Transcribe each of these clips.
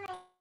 雨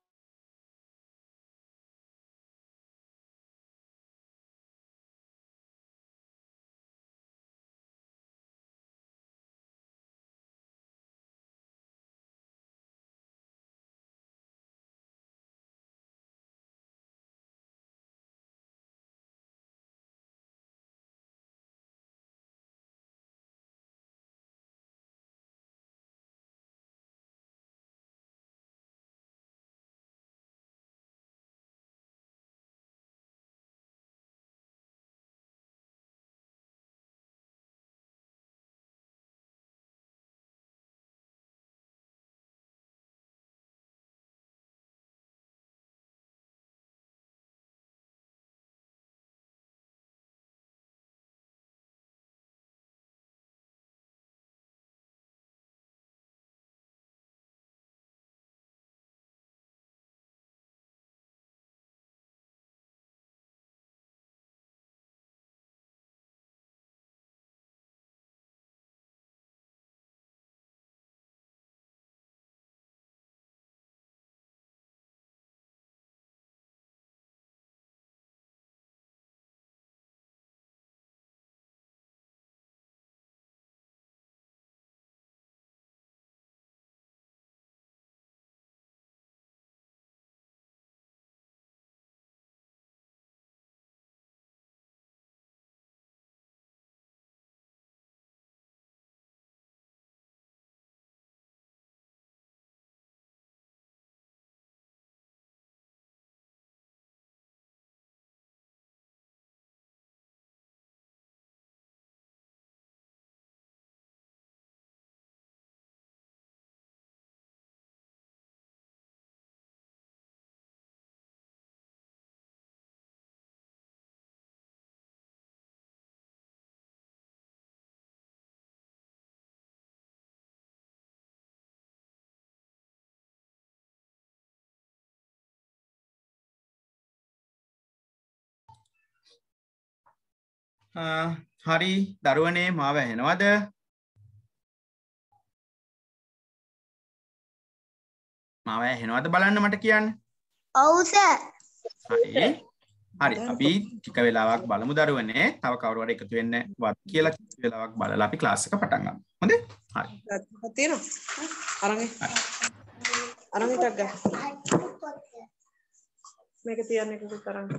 හරි දරුවනේ මාව ඇහෙනවද මාව ඇහෙනවද බලන්න මට කියන්න ඔවුස හරි හරි අපි ටික වෙලාවක් බලමු දරුවනේ තව කවරුවට එකතු වෙන්න වත් කියලා වෙලාවක් බලලා අපි ක්ලාස් එක පටන් ගමු හොඳේ හරි තියෙනවා අරන් අරන් ටක් ගන්න මේක තියන්න එකකට අරන්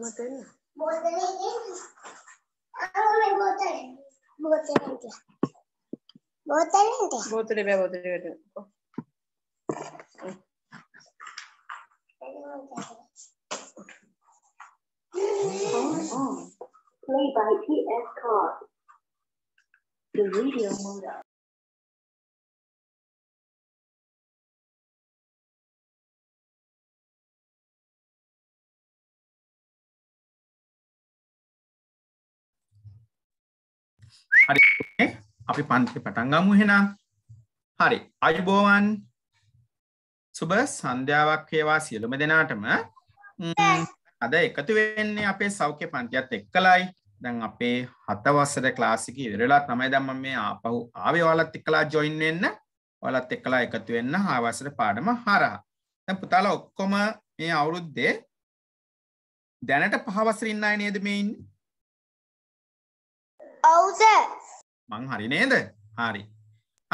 मत है ना बोल रहे हैं बोतल बोतल बोतल बोतल बोतल बोतल Play by PS Card. The radio mode. හරි අපි පන්ති පටන් ගමු හෙනම් හරි අයුබෝවන් සුබ සන්ධ්‍යාවක් ඒවා සියලුම දෙනාටම අද එකතු වෙන්නේ අපේ සෞඛ්‍ය පන්තියත් එක්කලයි දැන් අපේ හතවස්සර ක්ලාසික ඉවරලා තමයි දැන් මම මේ ආපහු ආවේ ඔයාලත් එක්කලා ජොයින් වෙන්න ඔයාලත් එක්කලා එකතු වෙන්න ආවසර පාඩම හරහා දැන් පුතාලා ඔක්කොම මේ අවුරුද්දේ දැනට පහවසර ඉන්න අය නේද මේ ඉන්නේ ඔව් සර්. මං හරි නේද? හරි.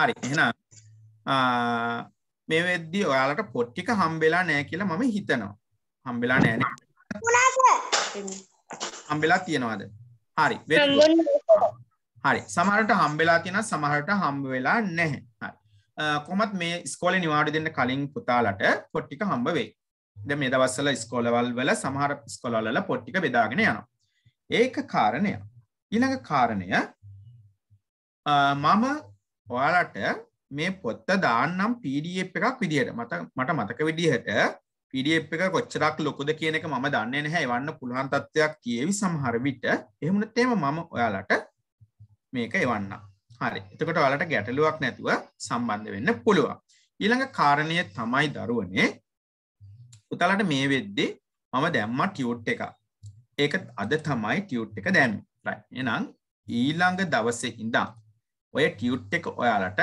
හරි. එහෙනම් මේ වෙද්දි ඔයාලට පොත් ටික හම්බෙලා නැහැ කියලා මම හිතනවා. හම්බෙලා නැහැ නේද? වුණා සර්. හම්බෙලා තියනවාද? හරි. හරි. සමහරට හම්බෙලා තියෙනවා සමහරට හම්බ වෙලා නැහැ. හරි. කොමත් මේ ස්කෝල නිවාඩු දෙන්න කලින් පුතාලට පොට්ටික හම්බ වේ ද මේ දවස්සල ස්කෝලවල් වල සමහර ස්කොලවල පොට්ටික බෙදාගෙන යන ඒක කාරණය ඊළඟ කාරණය මම ඔයාලට මේ පොත්ත දාන්නම් පඩF එකක් විදිහට මත මට මතක විදිහට පඩF එක කොච්චරක් ලොකුද කියන එක ම දන්න නැහැ වන්න පුළහන් තත්ත්වයක් කියවි සමහර විට එහමුණත්තේම මම ඔයාලට මේක එවන්න හරි එතකට ඔයාලට ගැටලුවක් නැතුව සම්බන්ධ වෙන්න පුළුවන් ඊළඟ කාරණය තමයි දරුවනේ උතලට මේ වෙද්දේ මම දැම්ම ටියුට් එක ඒක අද තමයි ටියුට් එක දැම්ම එනම් ඊළඟ දවසේ ඉඳම් ඔය ටියුට් එක ඔයාලට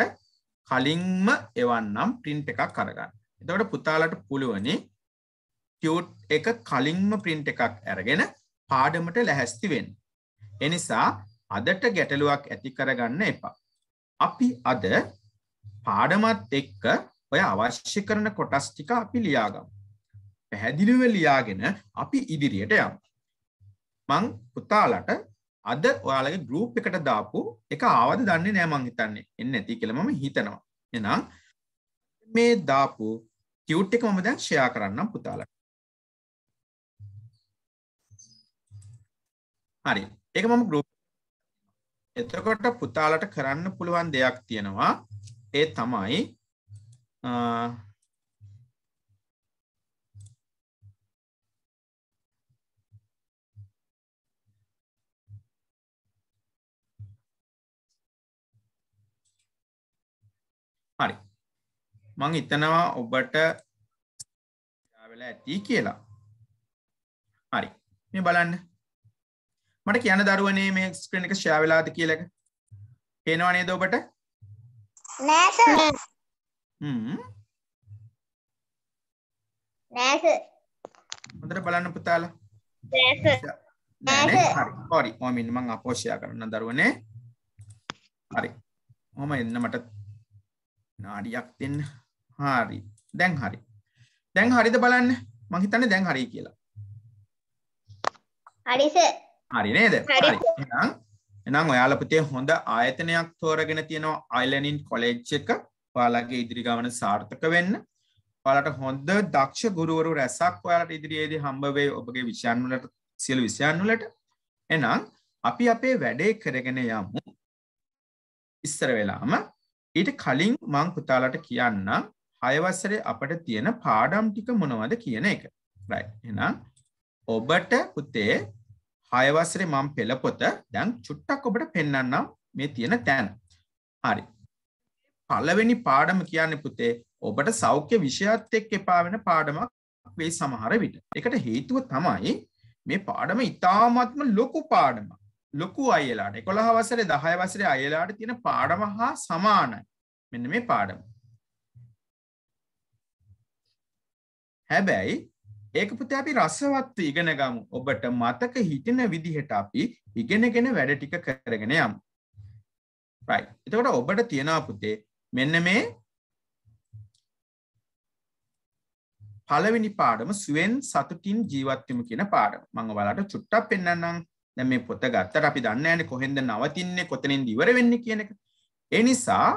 කලින්ම එවන්නම් ප්‍රින්ට් එකක් කරගන්න එතවට පුතාලට පුළුවනි ටියුට් එක කලින්ම ප්‍රින්ට් එකක් ඇරගෙන පාඩමට ලැහැස්තිවෙන් එනිසා අදට ගැටලුවක් ඇති කරගන්න එපා අපි අද පාඩමත් එක්ක ඔය අවශ්‍ය කරන කොටස් ටික අපි ලියාගම් පැහැදිලිව ලියාගෙන අපි ඉදිරියට යම් මං පුතාලට අද ඔයාලගේ ගෲප් එකට දාපු එක ආවද දන්නේ නෑ මං හිතන්නේ. එන්නේ නැති කියලා මම හිතනවා. එහෙනම් මේ දාපු ටියුට් එක මම දැන් ෂෙයා කරන්නම් පුතාලට. හරි. ඒක මම ගෲප් එතකොට පුතාලට කරන්න පුළුවන් දෙයක් තියෙනවා. ඒ තමයි මං ඉතනවා ඔබට වෙලා ඇති කියලා හරි මේ බලන්න මට කියන දරුවනේ මේ ස්ක්‍රීන් එක ෂෙයා වෙලාද කියලා එක පේනව නේද ඔබට නෑ සර් හ්ම් නෑ සර් හොඳට බලන්න පුතාලා නෑ සර් නෑ නෑ හරි හරි ඔමින් මං අපෝ ෂෙයා කරන්න දරුවනේ හරි මම එන්න මට නාඩියක් දෙන්න හාරි දැන් හරි දැන් හරිද බලන්න මං හිතන්නේ දැන් හරි කියලා හරි සර් හරි නේද හරි එහෙනම් එහෙනම් ඔයාලා පුතේ හොඳ ආයතනයක් තෝරගෙන තියෙනවා අයිලැනින් කොලෙජ් එක ඔයාලගේ ඉදිරි ගමන සාර්ථක වෙන්න ඔයාලට හොඳ දක්ෂ ගුරුවරු රැසක් ඔයාලට ඉදිරියේදී හම්බ වෙයි ඔබගේ විෂයන් වලට සියලු විෂයන් වලට එහෙනම් අපි අපේ වැඩේ කරගෙන යමු ඉස්සර වෙලාම ඊට කලින් මං පුතාලට කියන්න හයවස්සරේ අපට තියෙන පාඩම් ටික මොනවද කියන එක. රයි එනම් ඔබට පුතේ හයවස්සරේ මම පෙළපොත දැන් චුට්ටක් ඔබට පෙන්න්නම් මේ තියෙන තැන. හරි. පලවෙනි පාඩම කියන්න පුතේ ඔබට සෞඛ්‍ය විෂයත් එක් එපාවෙන පාඩමක් වෙයි සමහර විට. එකට හේතුව තමයි මේ පාඩම ඉතාමත්ම ලොකු පාඩමක්. ලොකු අයලාට එකොළ හවසර දහය වසර අයලාට තියෙන පාඩම හා සමානයි මෙන්න මේ පාඩම හැබැයි ඒක පුතේ අපි රසවත් ඉගෙන ගමු. ඔබට මතක හිටින විදිහට අපි ඉගෙනගෙන වැඩ ටික කරගෙන යමු. right. එතකොට ඔබට තියනවා පුතේ මෙන්න මේ පළවෙනි පාඩම සුවෙන් සතුටින් ජීවත්වම කියන පාඩම මඟ වලට චුට්ටක් පෙන්න්නම් දැ මේ පොත ගත්තට අපි දන්න ඇන කොහෙද නවතින්නේ කොතනින් දිවර වෙන්න කියන එක. එනිසා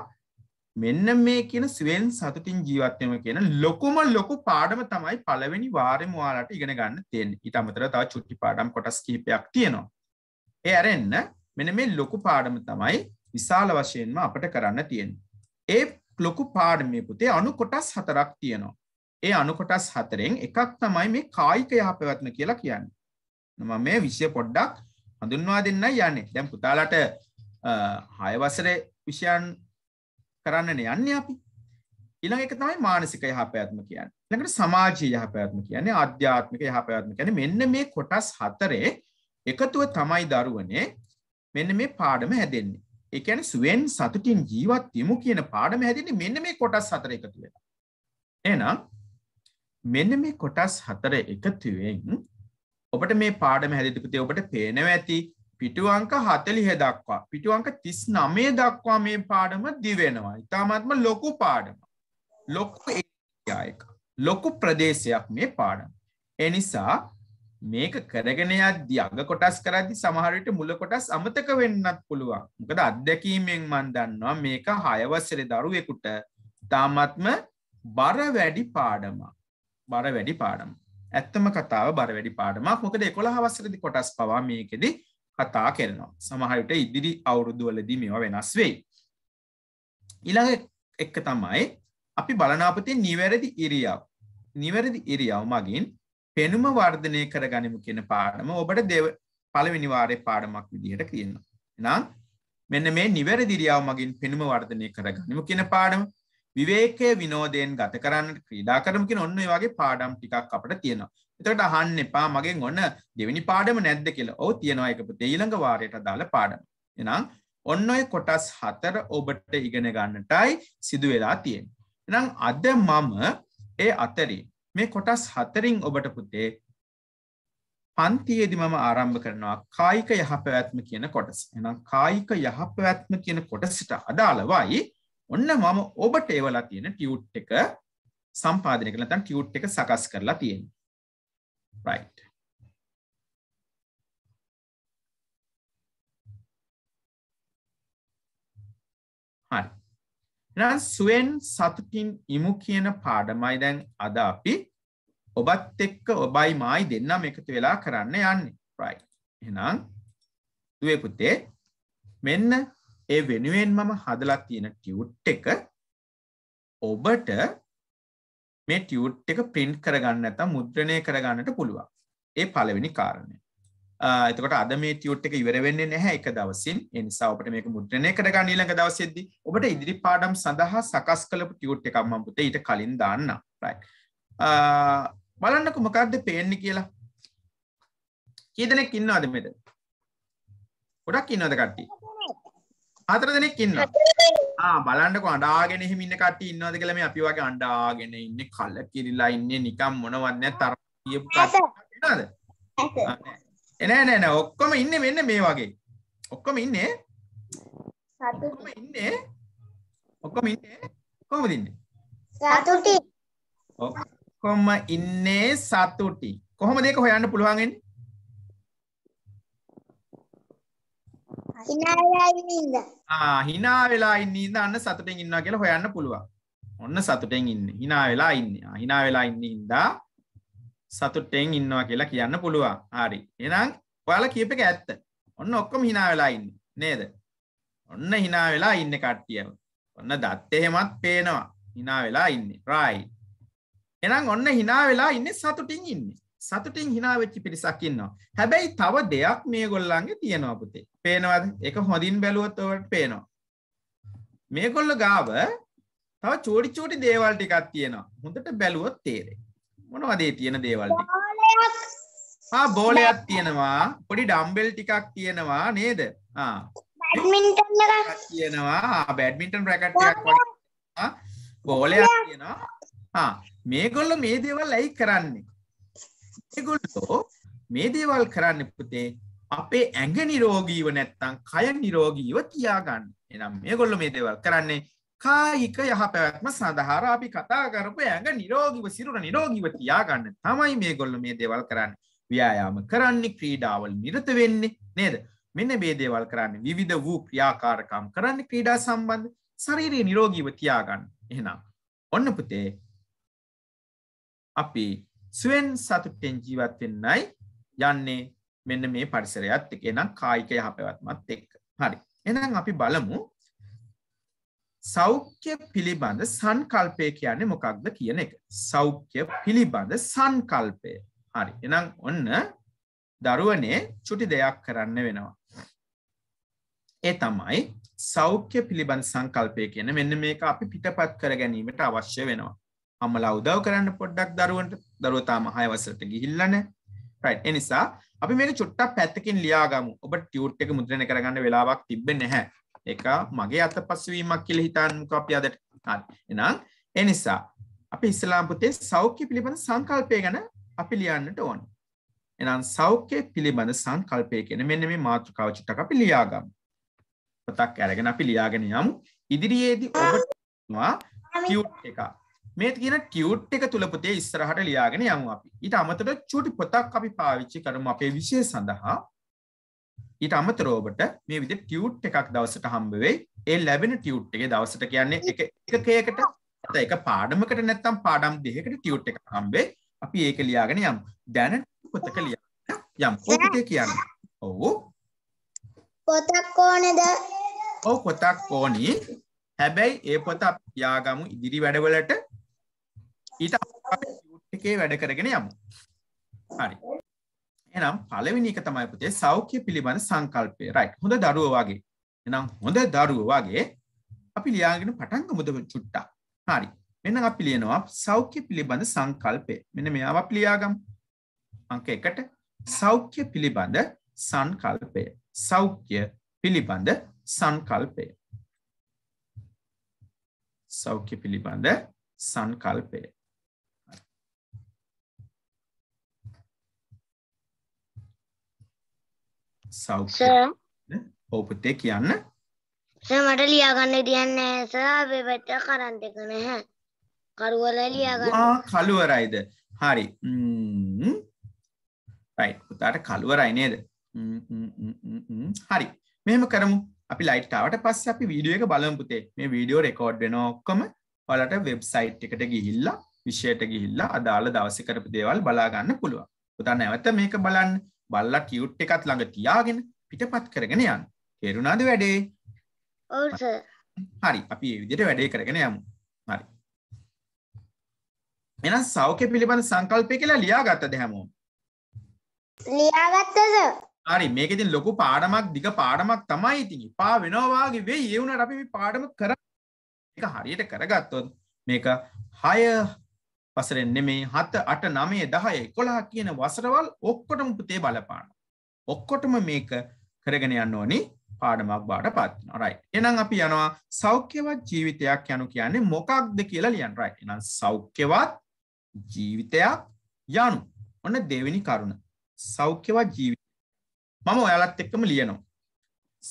මෙන්න මේ කියන ස්වෙන් සතුතින් ජීවත්වම කියන ලොකුම ලොකු පාඩම තමයි පළවෙනි වාරම වාලට ඉගෙන ගන්න තියෙන් ඉතමතර තා චුට්ටි පාඩම් කොටස් කීපයක් තියෙනවා. ඒ ඇරෙන්න මෙන මේ ලොකු පාඩම තමයි විශාල වශයෙන්ම අපට කරන්න තියෙන්. ඒ ලොකු පාඩමේ පුතේ අනු කොටස් හතරක් තියෙනවා. ඒ අනු කොටස් හතරෙන් එකක් තමයි මේ කායික යහපැවත්ම කියලා කියන්න. නම මේ විෂය පොඩ්ඩක් හඳුන්වා දෙන්න යන්නේ දැම් පුතාලට හයවසරේ විෂයන් කරන්නන යන්නේ අපි ඊළඟ එක තමයි මානසික යහපැවැත්ම කියන්නේ ඊළඟට සමාජීය යහපැවැත්ම කියන්නේ ආධ්‍යාත්මික යහපැවැත්ම කියන්නේ මෙන්න මේ කොටස් හතරේ එකතුව තමයි දරුවනේ මෙන්න මේ පාඩම හැදෙන්නේ ඒ කියන්නේ සුවෙන් සතුටින් ජීවත් වෙමු කියන පාඩම හැදෙන්නේ මෙන්න මේ කොටස් හතර එකතු වෙලා එහෙනම් මෙන්න මේ කොටස් හතර එකතුවෙන් ඔබට මේ පාඩම හැදිදිපුතේ ඔබට පේනව ඇති පිටුවංක හතලිහ දක්වා පිටුවංක තිස් නමේ දක්වා මේ පාඩම දිවෙනවා ඉතාමත්ම ලොකු පාඩම ලොක්කු එක ලොකු ප්‍රදේශයක් මේ පාඩම එනිසා මේක කරගෙන යද්දි අග කොටස් කරද්දි සමහරට මුල කොටස් අමතක වෙන්නත් පුළුවන් මොකද අත්දැකීමෙන් මන් දන්නවා මේක හයවසරේ දරුවෙකුට තාමත්ම බර වැඩි පාඩම බර වැඩි පාඩම ඇත්තම කතාව බර වැඩි පාඩමක් මොකද එකොළ හවසරදි කොටස් පවා මේකෙදී කතා කරනවා සමහරිට ඉදිරි අවුරුදුවලදී මේවා වෙනස් වෙයි. ඉළඟ එක්ක තමයි අපි බලනාපතින් නිවැරදි ඉරියාව නිවැරදි ඉරියාව මගින් පෙනුම වර්ධනය කර ගනිමු කියන පාඩම ඔබට දෙව පළවිනිවාරය පාඩමක් විදිහට කියන්න. නම් මෙන්න මේ නිවැරදිරියාව මගින් පෙනුම වර්ධනය කර ගනිමු කියන පාඩම විවේකය විනෝදයෙන් ගත කරන්න ක්‍රීඩා කරමකින් ඔන්න වගේ පාඩම් ටිකක් අපට තියෙනවා එතකට අහන්න එපා මගෙන් ඔන්න දෙවිනි පාඩම නැද්ද කියලා ඔව තියෙනවා එක පුතේ ඊළඟ වාරයට දාලා පාඩම. එහෙනම් ඔන්න ඔය කොටස් හතර ඔබට ඉගෙන ගන්නටයි සිදු වෙලා තියෙන්නේ. එහෙනම් අද මම ඒ අතරින් මේ කොටස් හතරින් ඔබට පුතේ පන්තියේදී මම ආරම්භ කරනවා කායික යහපැවැත්ම කියන කොටස. එහෙනම් කායික යහපැවැත්ම කියන කොටසට අදාළවයි ඔන්න මම ඔබට එවලා තියෙන ටියුට් එක සම්පාදනය කරලා නැත්නම් ටියුට් එක සකස් කරලා තියෙන්නේ. Right. හරි. එහෙනම් සුවෙන් සතුටින් ඉමු කියන පාඩමයි දැන් අද අපි ඔබත් එක්ක ඔබයි මායි දෙන්නම එකතු වෙලා කරන්න යන්නේ. right. එහෙනම් දුවේ පුතේ මෙන්න ඒ වෙනුවෙන් මම හදලා තියෙන ටියුට් එක ඔබට මේ ටියුට් එක පින්ට් කරගන්න ඇත මුද්‍රණය කරගන්නට පුළුවන් ඒ පලවෙනි කාරණය එතකට අද මේ ටියුට් එක ඉවරවෙන්නේ නැහැ එක දවසින් එනිසා ඔබට මේක මුද්‍රණය කරගන්න ඊළඟ දවසෙද්දි ඔබට ඉදිරි පාඩම් සඳහා සකස් කළපු ටියුට් එකක් මම පුතේ ඊට කලින් දාන්න රයිට් බලන්නකො මොකද්ද පේන්නේ කියලා කී දෙනෙක් ඉන්නවද මෙතන ගොඩක් ඉන්නවද කට්ටිය හතර දෙනෙක් ඉන්න බලන්නක අඩාගෙන හිමින්න කට ඉන්නවාද කලම අපි වගේ අන්ඩාගෙන ඉන්න කල්ල කිරිල්ලා ඉන්න නිකම් මොනවන්න තර එන නෑන ඔක්කොම ඉන්න මෙන්න මේ වගේ ඔක්කොම ඉන්නේ ඉන්නේ ඔක්කොම ඉන්නේ කොම දින්නේ ඔක්කොම ඉන්නේ සතුටි කොහොම දෙක හොයන්න පුළුවන්ගෙන් හිනා වෙලා ඉන්න ඉද අන්න සතුටෙන් ඉන්නවා කියලා හොයන්න පුළුවන් ඔන්න සතුටෙන් ඉන්න හිනා වෙලා ඉන්න හිනා වෙලා ඉන්න ඉදා සතුටෙන් ඉන්නවා කියලා කියන්න පුළුවන් හරි එනම් ඔයාල කියප එක ඇත්ත ඔන්න ඔක්කොම හිනා වෙලා ඉන්න නේද ඔන්න හිනා වෙලා ඉන්න කට්ටියව ඔන්න දත් එහෙමත් පේනවා හිනා වෙලා ඉන්න රයි එනම් ඔන්න හිනා වෙලා ඉන්න සතුටින් ඉන්නේ සතුටින් හිනා වෙච්චි පිරිසක් ඉන්නවා. හැබැයි තව දෙයක් මේගොල්ලන්ගේ තියෙනවා පුතේ. පේනවද? ඒක හොඳින් බැලුවොත් ඔයාලට පේනවා. මේගොල්ල ගාව තව චූටි චූටි දේවල් ටිකක් තියෙනවා. හොඳට බැලුවොත් තේරෙයි. මොනවද ඒ තියෙන දේවල් ටික? ආ බෝලයක් තියෙනවා. පොඩි ඩම්බෙල් ටිකක් තියෙනවා නේද? ආ. බැඩ්මින්ටන් එකක් තියෙනවා. බැඩ්මින්ටන් රැකට් එකක් වගේ. ආ බෝලයක් තියෙනවා. ආ මේගොල්ලෝ මේ දේවල් ඇයි කරන්නේ? ඒගොල්ලෝ මේ දේවල් කරන්න පුතේ අපේ ඇඟ නිරෝගීව නැත්තම් කය නිරෝගීව තියාගන්න. එනම් මේගොල්ලෝ මේ දේවල් කරන්නේ කායික යහපැවැත්ම සඳහා අපි කතා කරපු ඇඟ නිරෝගීව සිරුර නිරෝගීව තියාගන්න. තමයි මේගොල්ලෝ මේ දේවල් කරන්නේ. ව්‍යායාම කරන්නේ ක්‍රීඩාවල් නිරත වෙන්නේ නේද? මෙන්න මේ දේවල් කරන්නේ විවිධ වූ ක්‍රියාකාරකම් කරන්නේ ක්‍රීඩා සම්බන්ධ ශාරීරික නිරෝගීව තියාගන්න. එහෙනම් ඔන්න පුතේ අපි සුවෙන් සතුටෙන් ජීවත් වෙන්නයි යන්නේ මෙන්න මේ පරිසරයත් එක එනම් කායික යහපැවත්මත් එක්ක. හරි. එහෙනම් අපි බලමු සෞඛ්‍ය පිළිබඳ සංකල්පය කියන්නේ මොකක්ද කියන එක. සෞඛ්‍ය පිළිබඳ සංකල්පය. හරි. එහෙනම් ඔන්න දරුවනේ චුටි දෙයක් කරන්න වෙනවා. ඒ තමයි සෞඛ්‍ය පිළිබඳ සංකල්පය කියන මෙන්න මේක අපි පිටපත් කර ගැනීමට අවශ්‍ය වෙනවා. අම්මලා උදව් කරන්න පොඩ්ඩක් දරුවන්ට දරුවතාම හයවසට ගිහිල්ලන එනිසා අපි මේ චුට්ට පැත්තකින් ලියාගමු ඔබ ටියුට් එක මුද්‍රණ කරගන්න වෙලාවක් තිබෙ නැහැ එක මගේ අත පස්සුවීමක් කියල හිතාන්මක අපි අදට එනම් එනිසා අපි ඉස්ලාම්පුතේ සෞඛ්‍ය පිළිබඳ සංකල්පය ගැන අපි ලියන්නට ඕන. එනම් සෞඛ්‍ය පිළිබඳ සංකල්පය කෙන මෙන්න මේ මාතෘකාවචිට්ට අපි ලියාගම්. පතක් ඇරගෙන අපි ලියාගෙන යම් ඉදිරියේදී ඔබවා එක මේ කියන කිවට් එක තුළ පොතේ ඉස්සරහට ලියාගෙන යමු අපි ඊට අමතර චුටි පොතක් අපි පාවිච්චි කරම අපේ විෂය සඳහා ඊට අමතරෝබට මේ විදි ටියවට් එකක් දවසට හම්බවෙයි ඒ ලැබෙන ටියවට් එක දවසට කියන්නේ එක එකකයකට ඇත එක පාඩමකට නැත්තම් පාඩම් දෙහකට ටියවට් එක හම්බේ අපි ඒක ලියාගෙන යම් දැන පොතක ලියා යම් පොතේ කියන්න ඔවු පොතක් ඕනෙද ඔව පොතක් ඕනි හැබැයි ඒ පොත යාගමු ඉදිරි වැඩවලට ඊට එකේ වැඩ කරගෙන යමු. හරි. එහෙනම් පළවෙනි එක තමයි පුතේ සෞඛ්‍ය පිළිබඳ සංකල්පය. රයිට්. හොඳ දරුවෝ වගේ. එහෙනම් හොඳ දරුවෝ වගේ අපි ලියාගෙන පටන් ගමුද චුට්ටක්. හරි. මෙන්න අපි ලියනවා සෞඛ්‍ය පිළිබඳ සංකල්පය. මෙන්න මෙයාව අපි ලියාගමු. අංක 1ට සෞඛ්‍ය පිළිබඳ සංකල්පය. සෞඛ්‍ය පිළිබඳ සංකල්පය. සෞඛ්‍ය පිළිබඳ සංකල්පය. සෞඛ්‍ය ඕපතේ කියන්න මට ලියාගන්න දියන්න සාවේ පැත්ත කරන් දෙක නැහැ කරුවල ලියාගන්න කළුවරයිද හරි පුතාට කළුවරයි නේද හරි මෙම කරමු අපි ලයිට්ටාවට පස්ස අපි වීඩියෝ එක බලම්පුතේ මේ වීඩියෝ රෙකෝඩ් වෙන ඔක්කොම ඔලට වෙබ්සයිට් එකට ගිහිල්ලා විෂයට ගිහිල්ලා අදාළ දවස කරපු දේවල් බලාගන්න පුළුවන් පුතා නැවත මේක බලන්න බල්ල කියුට් එකත් ළඟ තියාගෙන පිටපත් කරගෙන යන්න තේරුණාද වැඩේ හරි අපි ඒ විදිහට වැඩේ කරගෙන යමු හරි එහෙනම් සෞඛ්‍ය පිළිබඳ සංකල්පය කියලා ලියාගත්තද හැමෝම ලියාගත්තද හරි මේක ඉතින් ලොකු පාඩමක් දිග පාඩමක් තමයි ඉතින් පා වෙනවා වගේ වෙයි ඒ වුණාට අපි මේ පාඩම කර මේක හරියට කරගත්තොත් මේක 6 වසරෙන් නෙමේ හත අට නමේ දහය කොලා කියන වසරවල් ඔක්කොටම පුතේ බලපාන. ඔක්කොටම මේක කරගෙන යන්න ඕනි පාඩමක් බාට පත්න රයි. එනම් අපි යනවා සෞඛ්‍යවත් ජීවිතයක් යනු කියන්නේ මොකක්ද කියලා ලියන් රයි. එනම් සෞඛ්‍යවත් ජීවිතයක් යනු. ඔන්න දෙවෙනි කරුණ. සෞඛ්‍යවත් ජීවි මම ඔයාලත් එක්කම ලියනවා.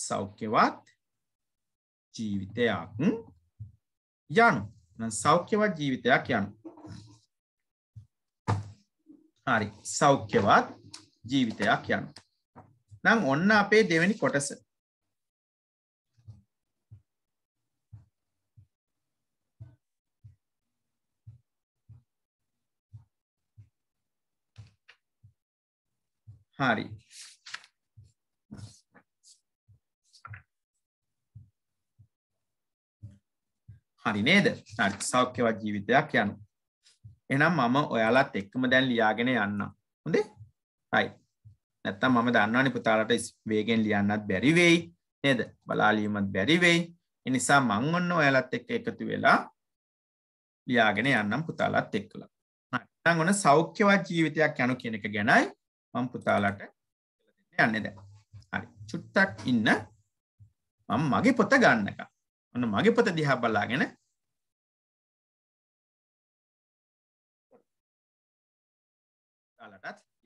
සෞඛ්‍යවත් ජීවිතයක් යනු. සෞඛ්‍යවත් ජීවිතයක් යනු. හරි සෞඛ්‍යවත් ජීවිතයක් යන. නම් ඔන්න අපේ දෙවැනි කොටස. හරි හරි නේද සෞඛ්‍යවත් ජීවිතයක් යනු එනම් මම ඔයාලත් එක්කම දැන් ලියාගෙන යන්න හොඳේ රයි නැත්තම් මම දන්නවනි පුතාලට වේගෙන් ලියන්නත් බැරිවෙයි නේද බලාලීමත් බැරිවෙයි එනිසා මං ඔන්න ඔයාලත් එක්ක එකතු වෙලා ලියාගෙන යන්නම් පුතාලත් එක්කලා නැත්තම් ඔන්න සෞඛ්‍යවත් ජීවිතයක් යනු කියන එක ගැනයි මම පුතාලට යන්න දැන් හරි චුට්ටක් ඉන්න මම මගේ පොත ගන්නක ඔන්න මගේ පොත දිහා බලාගෙන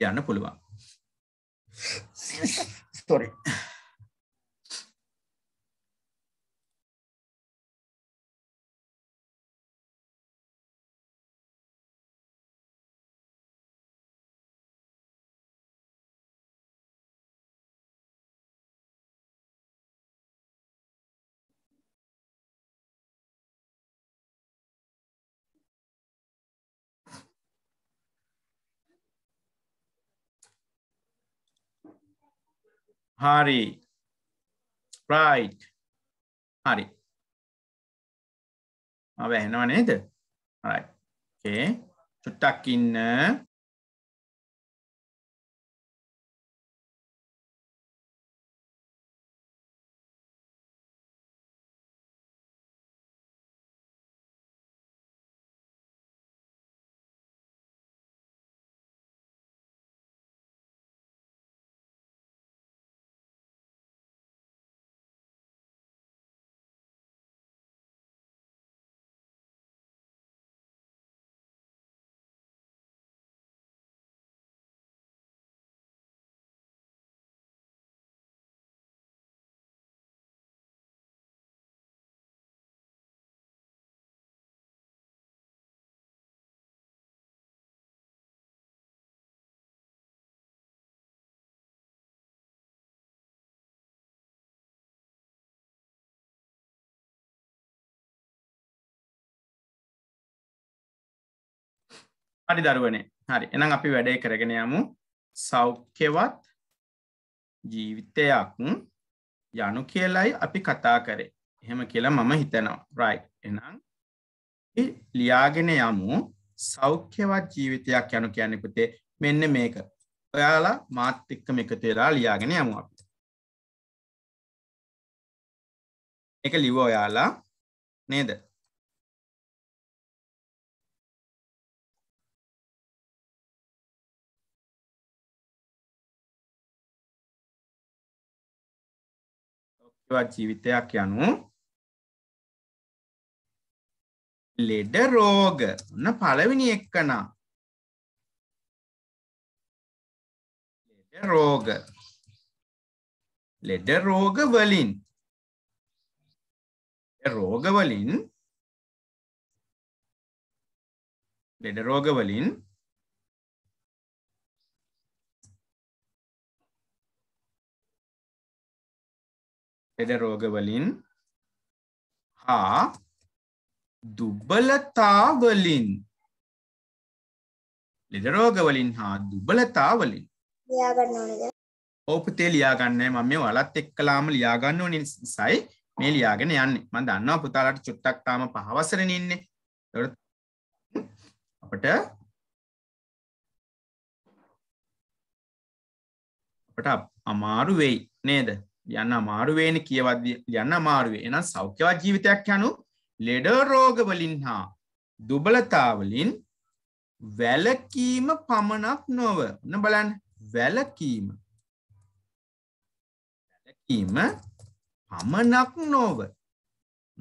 යන්න පුළුවන් ස්තොරි හරි රයි් හරි වැහෙනව නේද චුට්ටක් ඉන්න හරි දරුවනේ හරි එනම් අපි වැඩේ කරගෙන යමු සෞඛ්‍යවත් ජීවිතයක් යනු කියලයි අපි කතා කරේ එහෙම කියලා මම හිතනවා රයි් එනම් ලියාගෙන යමු සෞඛ්‍යවත් ජීවිතයක් යනු කියන්නෙකුතේ මෙන්න මේක ඔයාලා මාත්තික්කම එකතුවෙලා ලියාගෙන යමු අපි එක ලිව ඔයාලා නේද ජීවත් ජීවිතයක් යනු ලෙඩ රෝග ඔන්න පළවෙනි එක්කනා ලෙඩ රෝග ලෙඩ රෝග වලින් රෝග වලින් ලෙඩ රෝග වලින් එද රෝගවලින් හා දුබලතාවලින් ලෙදරෝගවලින් හා දුබලතාවලින් ඕපතේ ලියාගන්න ම මේ වලත් එක්කලාම ලියාගන්න ඕනි සයි මේ ලියාගෙන යන්න ම දන්නවා පුතාලට චුට්ටක් තාම පහවසරෙන ඉන්නේ අපට අපට අමාරු වෙයි නේද යන්න අමාරුවේන කියවද යන්න අමාරුවේ එනම් සෞඛ්‍යවත් ජීවිතයක් යනු ලෙඩ රෝගවලින් හා දුබලතාවලින් වැලකීම පමණක් නොව න බලන් වැලකීම වැලකීම පමණක් නොව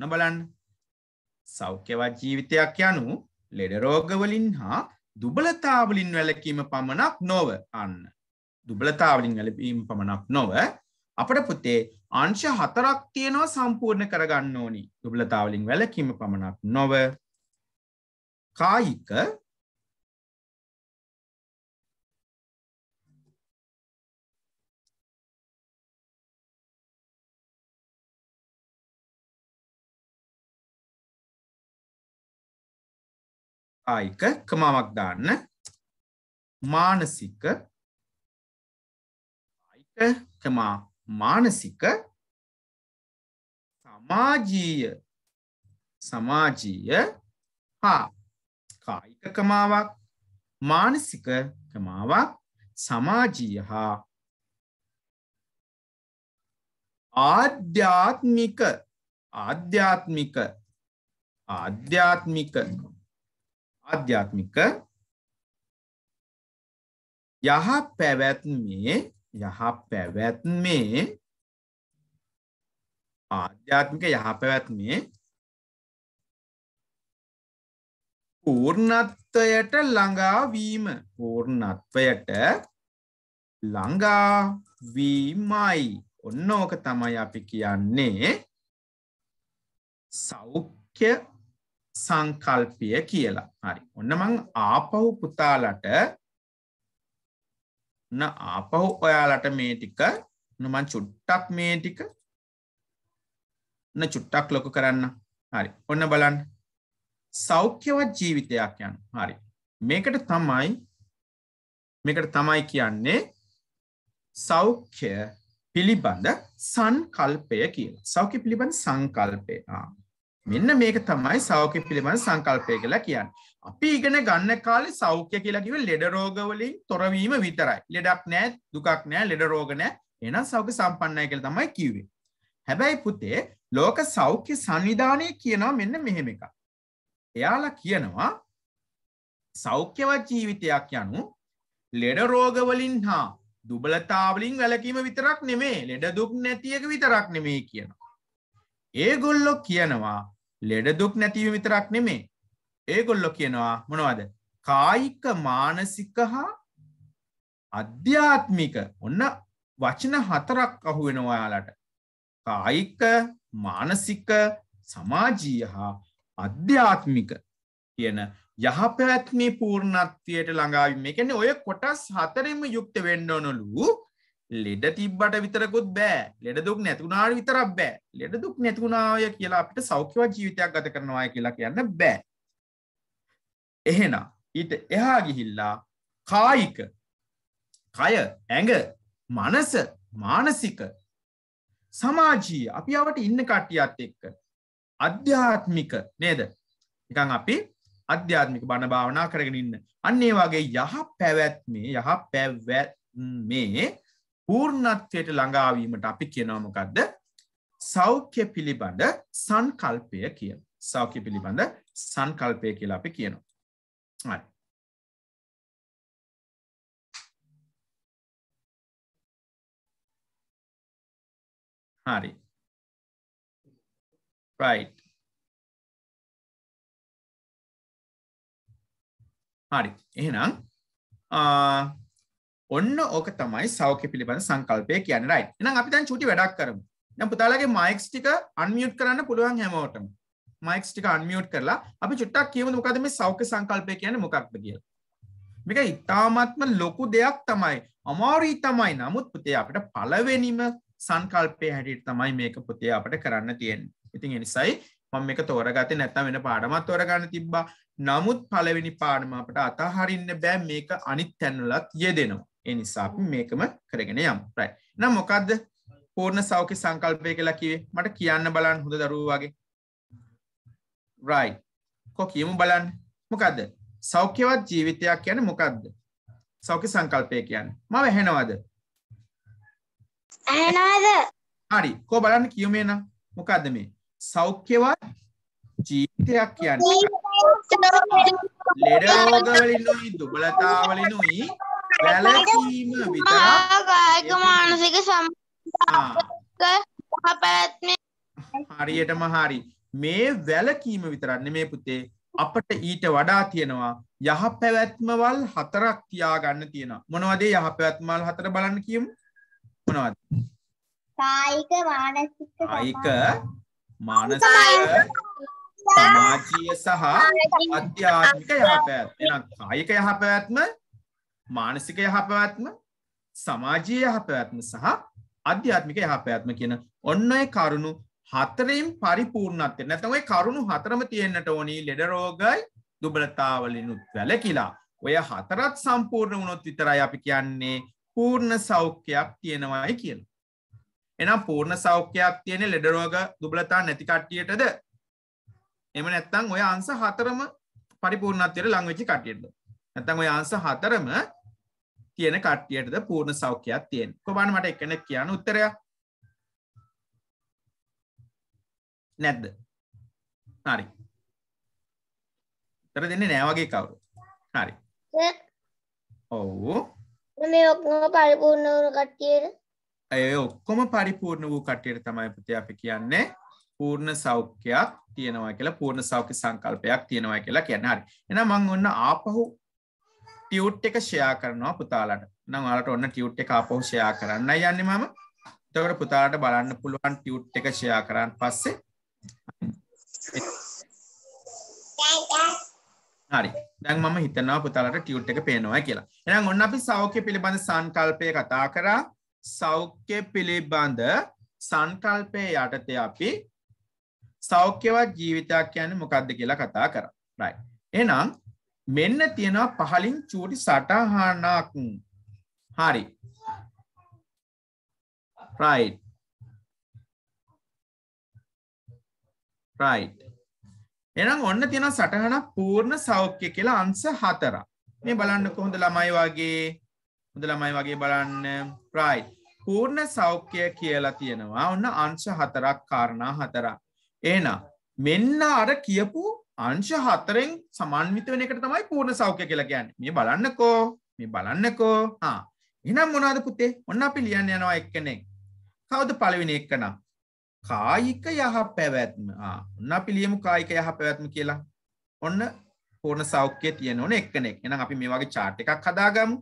න බලන් සෞඛ්‍යවත් ජීවිතයක් යනු ලෙඩ රෝගවලින් හා දුබලතාවලින් වැලකීම පමණක් නොව අන්න දුබලතාවලින් වැලකීම පමණක් නොව අපට පුතේ අංශ හතරක් තියෙනවා සම්පූර්ණ කරගන්න ඕනි දුබලතාවලින් වැලකීම පමණක් නොව කායික ආයික කමාවක් දාන්න මානසික ආයික කමා මානසික සමාජීය සමාජීය හා කායික කමාවක් මානසික කමාවක් සමාජීය හා ආධ්‍යාත්මික ආධ්‍යාත්මික ආධ්‍යාත්මික ආධ්‍යාත්මික යහ පැවැත්මේ යහ පැවැත්මේ ආධ්‍යාත්මික යහ පැවැත්මේ පූර්ණත්වයට ළඟාවීම පූර්ණත්වයට ළඟාවීමයි ඔන්න ඕක තමයි අපි කියන්නේ සෞඛ්‍ය සංකල්පය කියලා හරි ඔන්න මං ආපහු පුතාලට න ආපහු ඔයාලට මේ ටික නොමන් චුට්ටක් මේ ටික න චුට්ටක් ලොකු කරන්න හරි ඔන්න බලන්න සෞඛ්‍යවත් ජීවිතයක් යන හරි මේකට තමයි මේකට තමයි කියන්නේ සෞඛ්‍ය පිළිබඳ සංකල්පය කියලා සෞඛ්‍ය පිළිබඳ සංකල්පය මෙන්න මේක තමයි සෞඛ්‍ය පිළිබඳ සංකල්පය කියලා කියන්න. අපි ඉගෙන ගන්න කාලේ සෞඛ්‍ය කියලා කිව්වේ ලෙඩ රෝගවලින් තොරවීම විතරයි. ලෙඩක් නෑ, දුකක් නෑ, ලෙඩ රෝග නෑ. එහෙනම් සෞඛ්‍ය සම්පන්නයි කියලා තමයි කිව්වේ. හැබැයි පුතේ ලෝක සෞඛ්‍ය සංවිධානය කියනවා මෙන්න මෙහෙම එකක්. එයාලා කියනවා සෞඛ්‍යවත් ජීවිතයක් යනු ලෙඩ රෝගවලින් හා දුබලතාවලින් වැලකීම විතරක් නෙමේ ලෙඩ දුක් නැති එක විතරක් නෙමේ කියනවා. ඒගොල්ලො කියනවා ලෙඩ දුක් නැතිවීම විතරක් නෙමේ ඒගොල්ලො කියනවා මොනවද කායික මානසික හා අධ්‍යාත්මික ඔන්න වචන හතරක් අහු වෙන ඔයාලට කායික මානසික සමාජීය හා අධ්‍යාත්මික කියන යහපැත්මි පූර්ණත්වයට ළඟාවීම එකන ඔය කොටස් හතරෙම යුක්ත වෙන්න ඕනොලු ලෙඩ තිබ්බට විතරකුත් බෑ ලෙඩ දුක් නැතිුණාට විතරක් බෑ ලෙඩ දුක් නැතිුණාය කියලා අපිට සෞඛ්‍යවත් ජීවිතයක් ගත කරනවාය කියලා කියන්න බෑ එහෙනම් ඊට එහා ගිහිල්ලා කායික කය ඇඟ මනස මානසික සමාජී අපි අවට ඉන්න කට්ටියත් එක්ක අධ්‍යාත්මික නේද එකන් අපි අධ්‍යාත්මික බණ භාවනා කරගෙන ඉන්න අන්නේ වගේ යහ පැවැත්මේ යහ පැවැත් මේ පූර්ණත්වයට ළඟාවීමට අපි කියනෝමකක්ද සෞඛ්‍ය පිළිබඳ සංකල්පය කිය සෞඛ්‍ය පිළිබඳ සංකල්පය කියලා අපි කියනවා. හරි right හරි එහෙනම් ඔන්න ඕක තමයි සෞඛ්‍ය පිළිබඳ සංකල්පය කියන්නේ right. එහෙනම් අපි දැන් චුටි වැඩක් කරමු. දැන් පුතාලාගේ මයික්ස් ටික අන්මියුට් කරන්න පුළුවන් හැමෝටම. මයික්ස් ටික අන්මියුට් කරලා අපි චුට්ටක් කියමු මොකද මේ සෞඛ්‍ය සංකල්පය කියන්නේ මොකක්ද කියලා. මේක ඉතාමත්ම ලොකු දෙයක් තමයි. අමාරුයි තමයි. නමුත් පුතේ අපිට පළවෙනිම සංකල්පය හැටියට තමයි මේක පුතේ අපට කරන්න තියෙන්නේ. ඉතින් ඒ නිසායි මම මේක තෝරගත නැත්තම් වෙන පාඩමක් තෝරගන්න තිබ්බා. නමුත් පළවෙනි පාඩම අපට අතහරින්න බෑ මේක අනිත් තැන්වලත් යෙදෙනවා. එනිසා මේකම කරගෙන යම් රයි නම් මොකක්ද පූර්ණ සෞඛ්‍ය සංකල්පය කියලා කිවේ මට කියන්න බලන්න හොඳ දරුවගේ රයි කො කියමු බලන්න මොකක්ද සෞඛ්‍යවත් ජීවිතයක් කියන මොකක්ද සෞඛ්‍ය සංකල්පය කියන්න මව ඇහෙනවද ඇහෙනවද හරි කෝ බලන්න කියමේ නම් මොකක්ද මේ සෞඛ්‍යවත් ජීවිතයක් කියන්න ලෙඩරෝගවලින් නොයි දුබලතාවලින් නොයි වැළකීම විතරක් කායික මානසික සම්පූර්ණ හරියටම හරි මේ වැළකීම විතරක් නෙමේ පුතේ අපට ඊට වඩා තියෙනවා යහ පැවැත්මවල් හතරක් තියාගන්න තියෙනවා මොනවදේ යහ පැවැත්මල් හතර බලන්න කියමු මොනවද කායික මානසික කායික මානසික සමාජීය සහ අධ්‍යාත්මික යහ පැවැත්ම එහෙනම් කායික යහ පැවැත්ම මානසික යහපැවැත්ම සමාජීය යහපැවැත්ම සහ අධ්‍යාත්මික යහපැත්ම කියන ඔන්න ඔය කරුණු හතරෙන් පරිපූර්ණත්වය නැතවයි කරුණු හතරම තියෙන්න්නට ඕනි ලෙඩරෝගයි දුබලතාවලිනුත් වැල කියලා. ඔය හතරත් සම්පූර්ණ වුණොත් විතරයි අපි කියන්නේ පූර්ණ සෞඛ්‍යයක් තියෙනවායි කියල. එනම් පූර්ණ සෞඛ්‍යයක් තියෙන ලෙඩරෝග දුබලතා නැතිකට්ටියටද එම නැත්තං ඔය අන්ස හතරම පරිපූර්ණත්වයට ලංවෙච්චි කටියෙන්ද. නැතන් ඔය අන්ස හතරම තියෙන කට්ටියටද පූර්ණ සෞඛ්‍යයක් තියෙන් කොබන් මට එකන කියන උත්තරය නැද්ද හරි තර දෙන්න නෑවගේ කවුරු හරි ඔවු මේ ඔක්ම පරිපූර්ණ වුණු කට්ටියට ඇය ඔක්කොම පරිපූර්ණ වූ කට්ටියට තමයි පුති අපි කියන්නේ පූර්ණ සෞඛ්‍යයක් තියෙනවා කියලා පූර්ණ සෞඛ්‍ය සංකල්පයක් තියෙනවා කියලා කියන්න හරි එන මං ඔන්න ආපහු ටියුට් එක ෂයා කරනවා පුතාලට නම් අලට ඔන්න ටියුට් එක අපහු ෂයා කරන්න යන්න මම තවට පුතාලට බලන්න පුළුවන් ටියුට් එක ෂයා කරන්න පස්සේ හරි දැන් මම හිතනවා පුතාලට ටියුට් එක පේනවා කියලා එනම් ඔන්න අපි සෞඛ්‍ය පිළිබඳ සංකල්පය කතා කරා සෞඛ්‍ය පිළිබඳ සංකල්පය යටතේ අපි සෞඛ්‍යවත් ජීවිතයක් යන්න මොකක්ද කියලා කතා කර රයි එනම් මෙන්න තියෙනවා පහලින් චූටි සටහනක් හරි right right එහෙනම් ඔන්න තියෙන සටහනක් පූර්ණ සෞඛ්‍ය කියලා අංශ 4ක් මේ බලන්න කොහොඳ ළමයි වගේ හොඳ ළමයි වගේ බලන්න right පූර්ණ සෞඛ්‍ය කියලා තියෙනවා ඔන්න අංශ 4ක් කාරණා 4ක් එහෙනම් මෙන්න අර කියපු අංශ හතරෙන් සමන්විත වෙන එකට තමයි පූර්ණ සෞඛ්‍ය කියලා කියන්නේ. මේ බලන්නකෝ. මේ බලන්නකෝ. ආ. එහෙනම් මොනවද පුතේ? ඔන්න අපි ලියන්න යනවා එක්කෙනෙක්. කවුද පළවෙනි එක්කනම්? කායික යහපැවැත්ම. ආ. ඔන්න අපි ලියමු කායික යහපැවැත්ම කියලා. ඔන්න පූර්ණ සෞඛ්‍යය තියෙන ඕන එක්කෙනෙක්. එහෙනම් අපි මේ වගේ chart එකක් හදාගමු.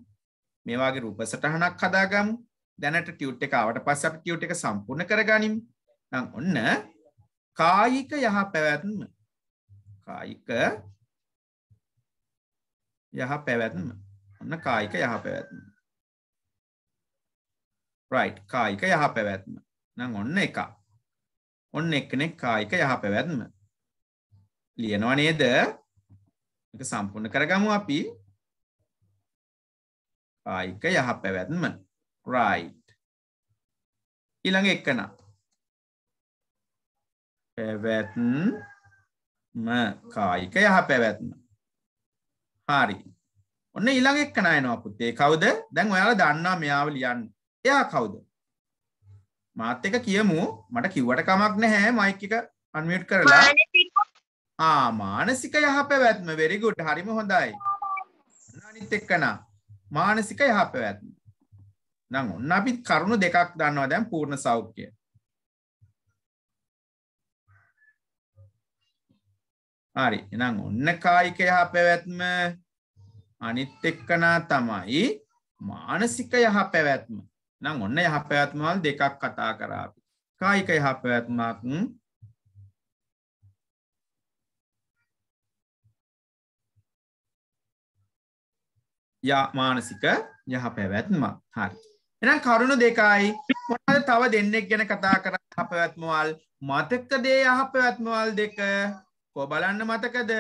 මේ වගේ රූප සටහනක් හදාගමු. දැනට ටියුට් එක ආවට පස්සේ අපි ටියුට් එක සම්පූර්ණ කරගනිමු. නම් ඔන්න කායික යහපැවැත්ම කායික යහ පැවැත්ම ඔන්න කායික යහ පැවැත්ම රයිට් කායික යහ පැවැත්ම නම් ඔන්න එක ඔන්න එක්කනෙක් කායික යහ පැවැත්ම ලියනවා නේද සම්පූර්ණ කරගමු අපි කායික යහ පැවැත්ම රයිට් ඊළඟ එක්කන පැවැත්ම ම කායික යහ පැවැත්ම. හාරි. ඔන්න ඉළඟ එක් නයනවා පුත්තේ කවුද දැන් ඔයාල දන්නා මෙයාවලියන් එයා කවුද. මාත් එක කියමු මට කිව්වට කමක් නැහැ මයික අන්මියට් කරලා ආ මානසික යහ පැවැත්ම වෙරිගුඩ් හරිම හොඳයි. අනිත් එක්කනා මානසික යහ පැවැත්ම. නම් ඔන්න අපිත් කරුණු දෙකක් දන්නවා දැන් පූර්ණ සෞඛ්‍යය හරි එනම් ඔන්න කායික යහපැවැත්ම අනිත් එක්කනා තමයි මානසික යහපැවැත්ම නම් ඔන්න යහපැවැත්මවල් දෙකක් කතා කරාපි කායික යහපැවැත්මක් මානසික යහපැවැත්මක් හරි එනම් කරුණු දෙකයි මොනද තව දෙන්නෙක් ගැන කතා කර යහපැවැත්මවල් මතක දේ යහපැවැත්මවල් දෙක කෝ බලන්න මතකද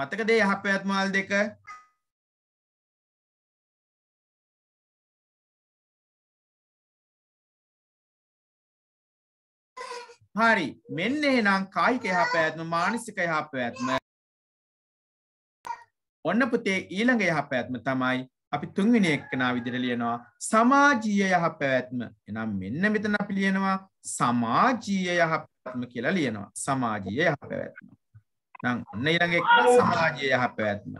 මතකද යහපැවැත් මාල් දෙක හරි මෙන්න එහෙනම් කායික යහපැවැත්ම මානසික යහපැවැත්ම ඔන්න පුතේ ඊළඟ යහපැවැත්ම තමයි අපි තුන්වෙනි එක්කනා විදිර ලියනවා සමාජීය යහ පැවැත්ම එනම් මෙන්න මෙතන අපි ලියනවා සමාජීය යහ පැත්ම කියලා ලියනවා සමාජීය යහ පැවැත්ම නම් ඔන්න ඉළඟ එක් සමාජය යහ පැවැත්ම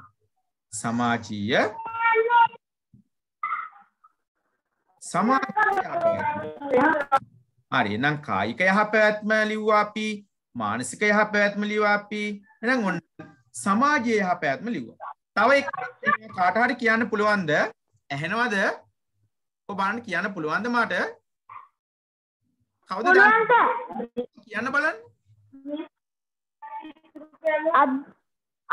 සමාජීය හරි නම් කායික යහ පැවැත්ම ලිව්වා අපි මානසික යහ පැවැත්ම ලිව්වා අපි එනම් ඔන්න සමාජය යහ පැවැත්ම ලිව්වා තව කාට හරි කියන්න පුළුවන්ද ඇහෙනවද ඔබන්න කියන්න පුළුවන්ද මට කවුද කියන්න බලන්න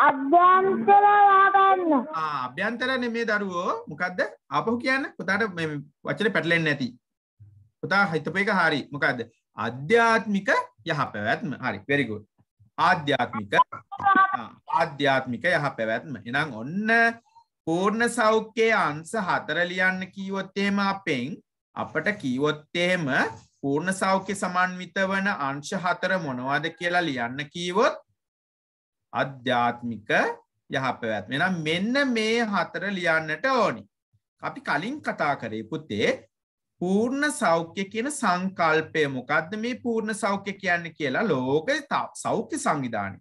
අභ්‍යන්තර වාගන්න අභ්‍යන්තරනේ මේ දරුවෝ මොකද්ද ආපහු කියන්න පුතාට මේ වචනේ පැටලෙන්නේ නැති පුතා හිතපු එක හරි මොකද්ද අධ්‍යාත්මික යහපැවැත්ම හරි very good ආධ්‍යාත්මික ආධ්‍යාත්මික යහ පැවැත්ම එනම් ඔන්න පූර්ණ සෞඛ්‍යයේ අන්ස හතර ලියන්න කීවොත්තේම අපෙන් අපට කීවොත්තේම පූර්ණ සෞඛ්‍ය සමන්විත වන අංශ හතර මොනවද කියලා ලියන්න කීවොත් අධ්‍යාත්මික යහ පැවැත්ම එනම් මෙන්න මේ හතර ලියන්නට ඕනි අපි කලින් කතා කරේ පුතේ පූර්ණ සෞඛ්‍ය කියන සංකල්පය මොකක්ද මේ පූර්ණ සෞඛ්‍ය කියන්න කියලා ලෝක සෞඛ්‍ය සංවිධානය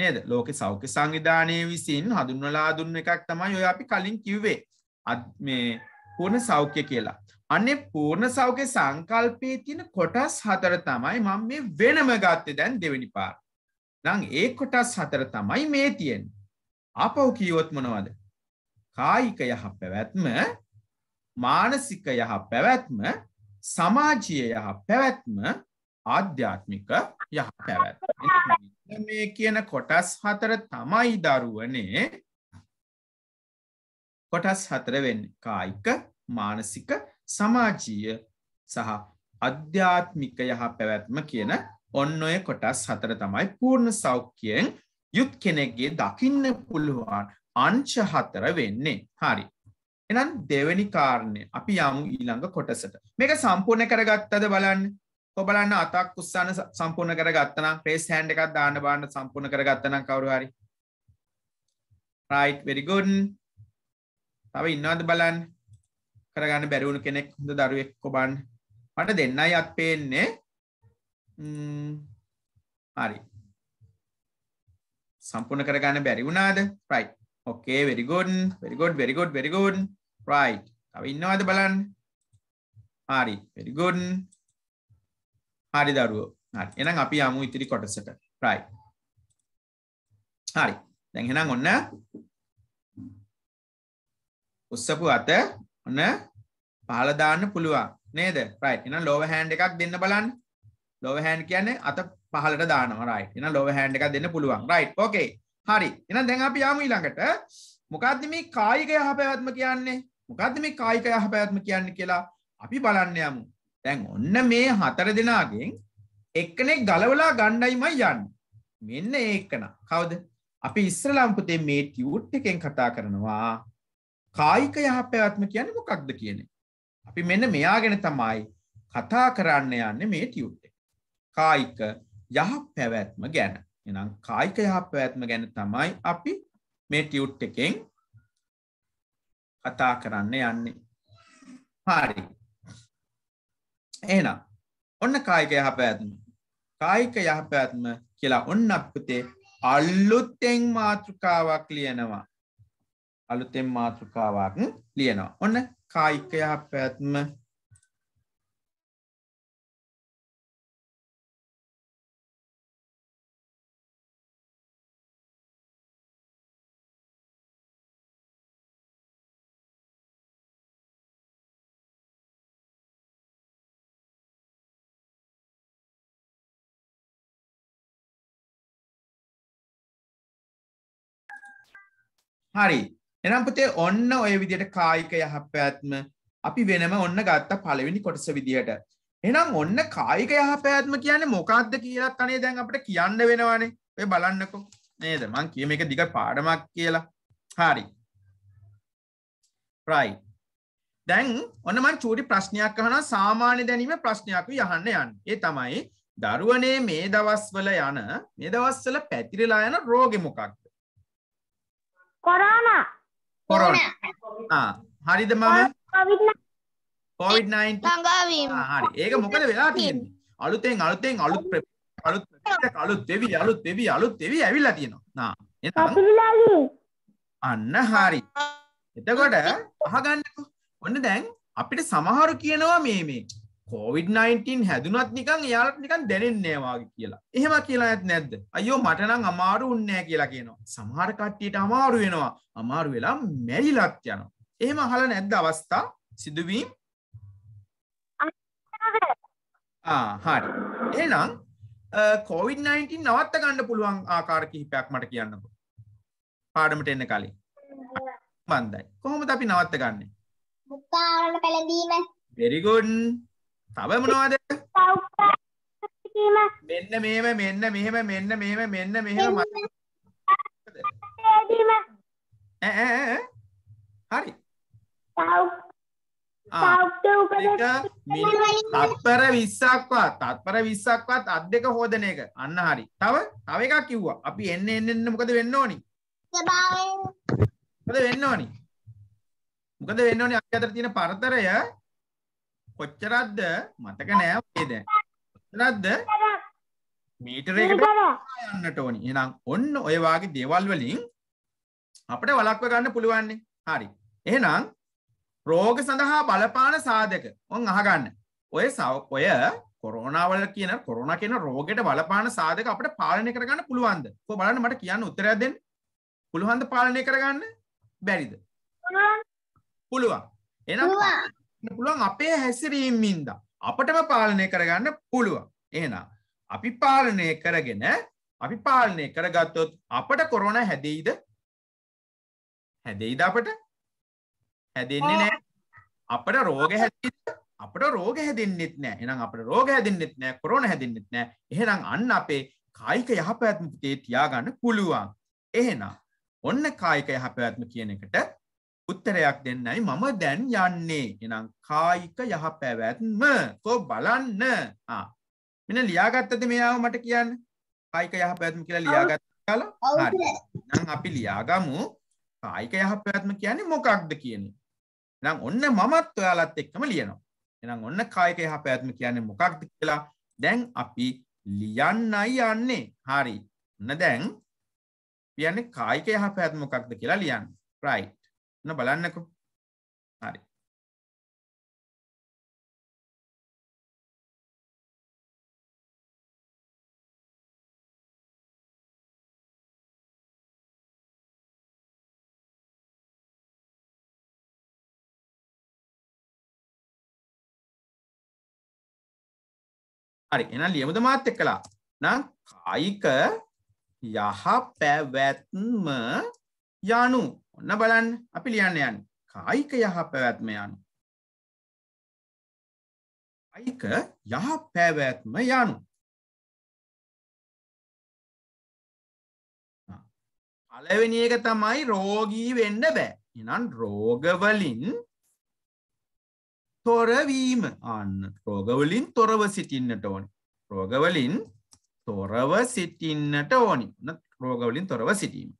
නේද ලෝක සෞඛ්‍ය සංවිධානය විසින් හඳුන්වලා දුන්න එකක් තමයි ඔය අපි කලින් කිව්වේ අත් මේ පූර්ණ සෞඛ්‍ය කියලා අනේ පූර්ණ සෞඛ්‍ය සංකල්පයේ තියෙන කොටස් හතර තමයි මම මේ වෙනම ගත්තේ දැන් දෙවෙනි පාර නම් ඒ කොටස් හතර තමයි මේ තියෙන්නේ ආපහු කියවොත් මොනවද කායික යහ පැවැත්ම මානසික යහ පැවැත්ම සමාජය යහ පැවැත්ම ආධ්‍යාත්මික යහ පැවැත් මේ කියන කොටස් හතර තමයි දරුවනේ කොටස් හතරවෙන් කායික මානසික සමාජීය සහ අධ්‍යාත්මික යහ පැවැත්ම කියන ඔන්න ඔය කොටස් හතර තමයි පූර්ණ සෞඛ්‍යයෙන් යුත් කෙනෙක්ගේ දකින්න පුළුවන් අංච හතර වෙන්නේ හරි එනම් දෙවැනි කාරණය අපි යමු ඊළඟ කොටසට මේක සම්පූර්ණ කරගත්තද බලන්න කොබලන්න අතක් උස්සාන සම්පූර්ණ කරගත්තන ප්‍රේස් හැන්ඩ එකක් දාන්න බාන්න සම්පූර්ණ කරගත්තන කවරුහරි රයිට් වෙරිගොඩන් තව ඉන්නවද බලන් කරගන්න බැරවුණු කෙනෙක් හොඳ දරුවෙක් කොබන් මට දෙන්නයි අත් පේන්නේ හරි සම්පූර්ණ කරගන්න බැරි වුණාද ප්‍රයි් ඕකේ වෙරිගොඩන් වෙරිගොඩ් වෙරිගොඩ් වෙරිගොඩන් රයිට් තව ඉන්නවද බලන්න හරි පෙරිගොන් හරි දරුවෝ හරි එනම් අපි යමු ඉතිරි කොටසට රයි හරි දැන් එහෙනම් ඔන්න උස්සපු අත ඔන්න පහල දාන්න පුළුවන් නේද රයිට් එහෙනම් ලෝව හෑන්ඩ් එකක් දෙන්න බලන්න ලෝව හෑන්ඩ් කියන්නේ අත පහලට දානවා රයිට් එහෙනම් ලෝව හෑන්ඩ් එකක් දෙන්න පුළුවන් රයිට් ඕකේ හරි එහෙනම් දැන් අපි යමු ඊළඟට මොකක්ද මේ කායික යහපැවැත්ම කියන්නේ මොකක්ද මේ කායික යහපැවැත්ම කියන්න කියලා අපි බලන්න යමු. දැන් ඔන්න මේ හතර දෙනාගෙන් එක්කෙනෙක් ගලවලා ගණ්ඩයිමයි යන්න. මෙන්න ඒකන. කවුද? අපි ඉස්සරලම් පුතේ මේ ටියුට් එකෙන් කතා කරනවා කායික යහපැවැත්ම කියන්නේ මොකක්ද කියන්නේ. අපි මෙන්න මෙයා ගැන තමයි කතා කරන්න යන්නේ මේ ටියුට් එක. කායික යහපැවැත්ම ගැන. එහෙනම් කායික යහපැවැත්ම ගැන තමයි අපි මේ ටියුට් එකෙන් කතා කරන්න යන්නේ. හාරි. එනම් ඔන්න කායික යහපැත්ම කායික යහපැත්ම කියලා ඔන්න අපපුතේ අල්ලුත්තෙන් මාතෘකාවක් ලියනවා. අලුතෙන් මාතෘකාවක් ලියනවා. ඔන්න කායික යහපැත්ම හරි එනම් පුතේ ඔන්න ඔය විදියට කායික යහපැත්ම අපි වෙනම ඔන්න ගත්ත පලවෙනි කොටස විදිහට. එනම් ඔන්න කායික යහපැත්ම කියන්නේ මොකක්ද කියලත් අනේ දැන් අපට කියන්න වෙනවානේ ඔය බලන්නකෝ නේද මං කියම එක දිග පාඩමක් කියලා හරි ප්‍රයි දැන් ඔන්න මං චූටි ප්‍රශ්නයක් කහන සාමාන්‍ය දැනීම ප්‍රශ්නයක් යහන්න යන්න ඒ තමයි දරුවනේ මේ දවස්වල යන මේ දවස්වල පැතිරලා යන රෝගෙ මොකක්ද කොරෝනා කොරෝනා හරිද මම කොවිඩ් 19 හරි ඒක මොකද වෙලා තියෙන්නේ අලුතෙන් අලුතෙන් අලුත් අලුත් අලුත් වෙවි අලුත් වෙවි අලුත් වෙවි ඇවිල්ලා තියෙනවා නා අන්න හරි එතකොට අහගන්නකෝ ඔන්න දැන් අපිට සමහරු කියනවා මේ මේ කෝවිD-19 හැදුනත් නිකන් යාලට නිකන් දැනෙන්නේවාගේ කියලා. එහෙම කියලා ඇත් නැද්ද? අයියෝ මට නම් අමාරු උන්නේ කියලා කියනවා. සමහර කට්ටියට අමාරු වෙනවා. අමාරු වෙලා මැරිලත් යනවා. එහෙම අහලා නැද්ද අවස්ථා සිදුවීම්? ආ හරි. එහෙනම් කෝවිD-19 නවත්ත ගන්න පුළුවන් ආකාර කිහිපයක් මට කියන්නකෝ. පාඩමට එන්න කලින්. මන්දයි. කොහොමද අපි නවත්ත ගන්නේ? මුක්කාරණ පළඳීම. very good තව මොනවද? මෙන්න මෙහෙම මෙන්න මෙහෙම මෙන්න මෙහෙම මෙන්න මෙහෙම ඈ හරි. තත්පර විස්සක්වත් තත්පර විස්සක්වත් අත් දෙක හෝදන එක අන්න හරි තව තව එකක් කිව්වා අපි එන්න එන්න එන්න මොකද වෙන්න ඕනි මොකද වෙන්න ඕනි මොකද වෙන්න ඕනි අපි අතර තියෙන පරතරය කොච්චරක්ද මතක නෑ වගේ දැන්. කොච්චරක්ද මීටරයකට යන්නට ඕනි. එහෙනම් ඔන්න ඔය වාගේ දේවල් වලින් අපිට වළක්ව ගන්න පුළුවන්නේ. හරි. එහෙනම් රෝග සඳහා බලපාන සාධක ඔන් අහගන්න. ඔය ඔය කොරෝනාවල කියන කොරෝණ කියන රෝගයට බලපාන සාධක අපිට පාලනය කරගන්න පුළුවන්ද? කො බලන්න මට කියන්න උත්තරයක් දෙන්න. පුළුවන්ද පාලනය කරගන්න? බැරිද? පුළුවන්. එහෙනම් පුළුවන් අපේ හැසිරීම්මින්ද. අපටම පාලනය කරගන්න පුළුවන්. ඒනම් අපි පාලනය කරගෙන අපි පාලනය කරගත්තොත් අපට කොරොන හැදෙයිද හැදෙයිද අපට හැදෙන්නේ නෑ අපට රෝග හැදෙයිද අපට රෝග හැදෙන්නෙත් නෑ එහෙනම් අපට රෝග හැදෙන්නෙත් නෑ කොරොන හැදෙන්නෙත් නෑ එහෙනම් අන්න අපේ කායික යහපැවැත්ම පුතේ තියාගන්න පුළුවන් එහෙනම් ඔන්න කායික යහපැවැත්ම කියන එකට උත්තරයක් දෙන්නයි මම දැන් යන්නේ එනම් කායික යහපැවැත්ම කෝ බලන්න මෙන ලියාගත්තද මෙයාව මට කියන්න කායික යහපැත්ම කියලා ලියාගත්ත කියලා නම් අපි ලියාගමු කායික යහපැවැත්ම කියන්නේ මොකක්ද කියන නම් ඔන්න මමත් ඔයාලත් එක්කම ලියනවා එනම් ඔන්න කායික යහපැවැත්ම කියන්නේ මොකක්ද කියලා දැන් අපි ලියන්නයි යන්නේ හරි ඔන්න දැන් කියන්නේ කායික යහපැවැත්ම මොකක්ද කියලා ලියන්න right න බලන්නකො හරි හරි එනම් ලියමුද මාත් එක්කලා නම් කායික යහ පැවැත්ම යනු ඔන්න බලන්න අපි ලියන්න යන් කායික යහ පැවැත්ම යනු. අයික යහ පැවැත්ම යනු. පලවෙනි එක තමයි රෝගී වෙන්න බෑ. එනම් රෝගවලින් තොරවීම අන්න රෝගවලින් තොරව සිටින්නට ඕනි. රෝගවලින් තොරව සිටින්නට ඕනි. රෝගවලින් තොරව සිටීම.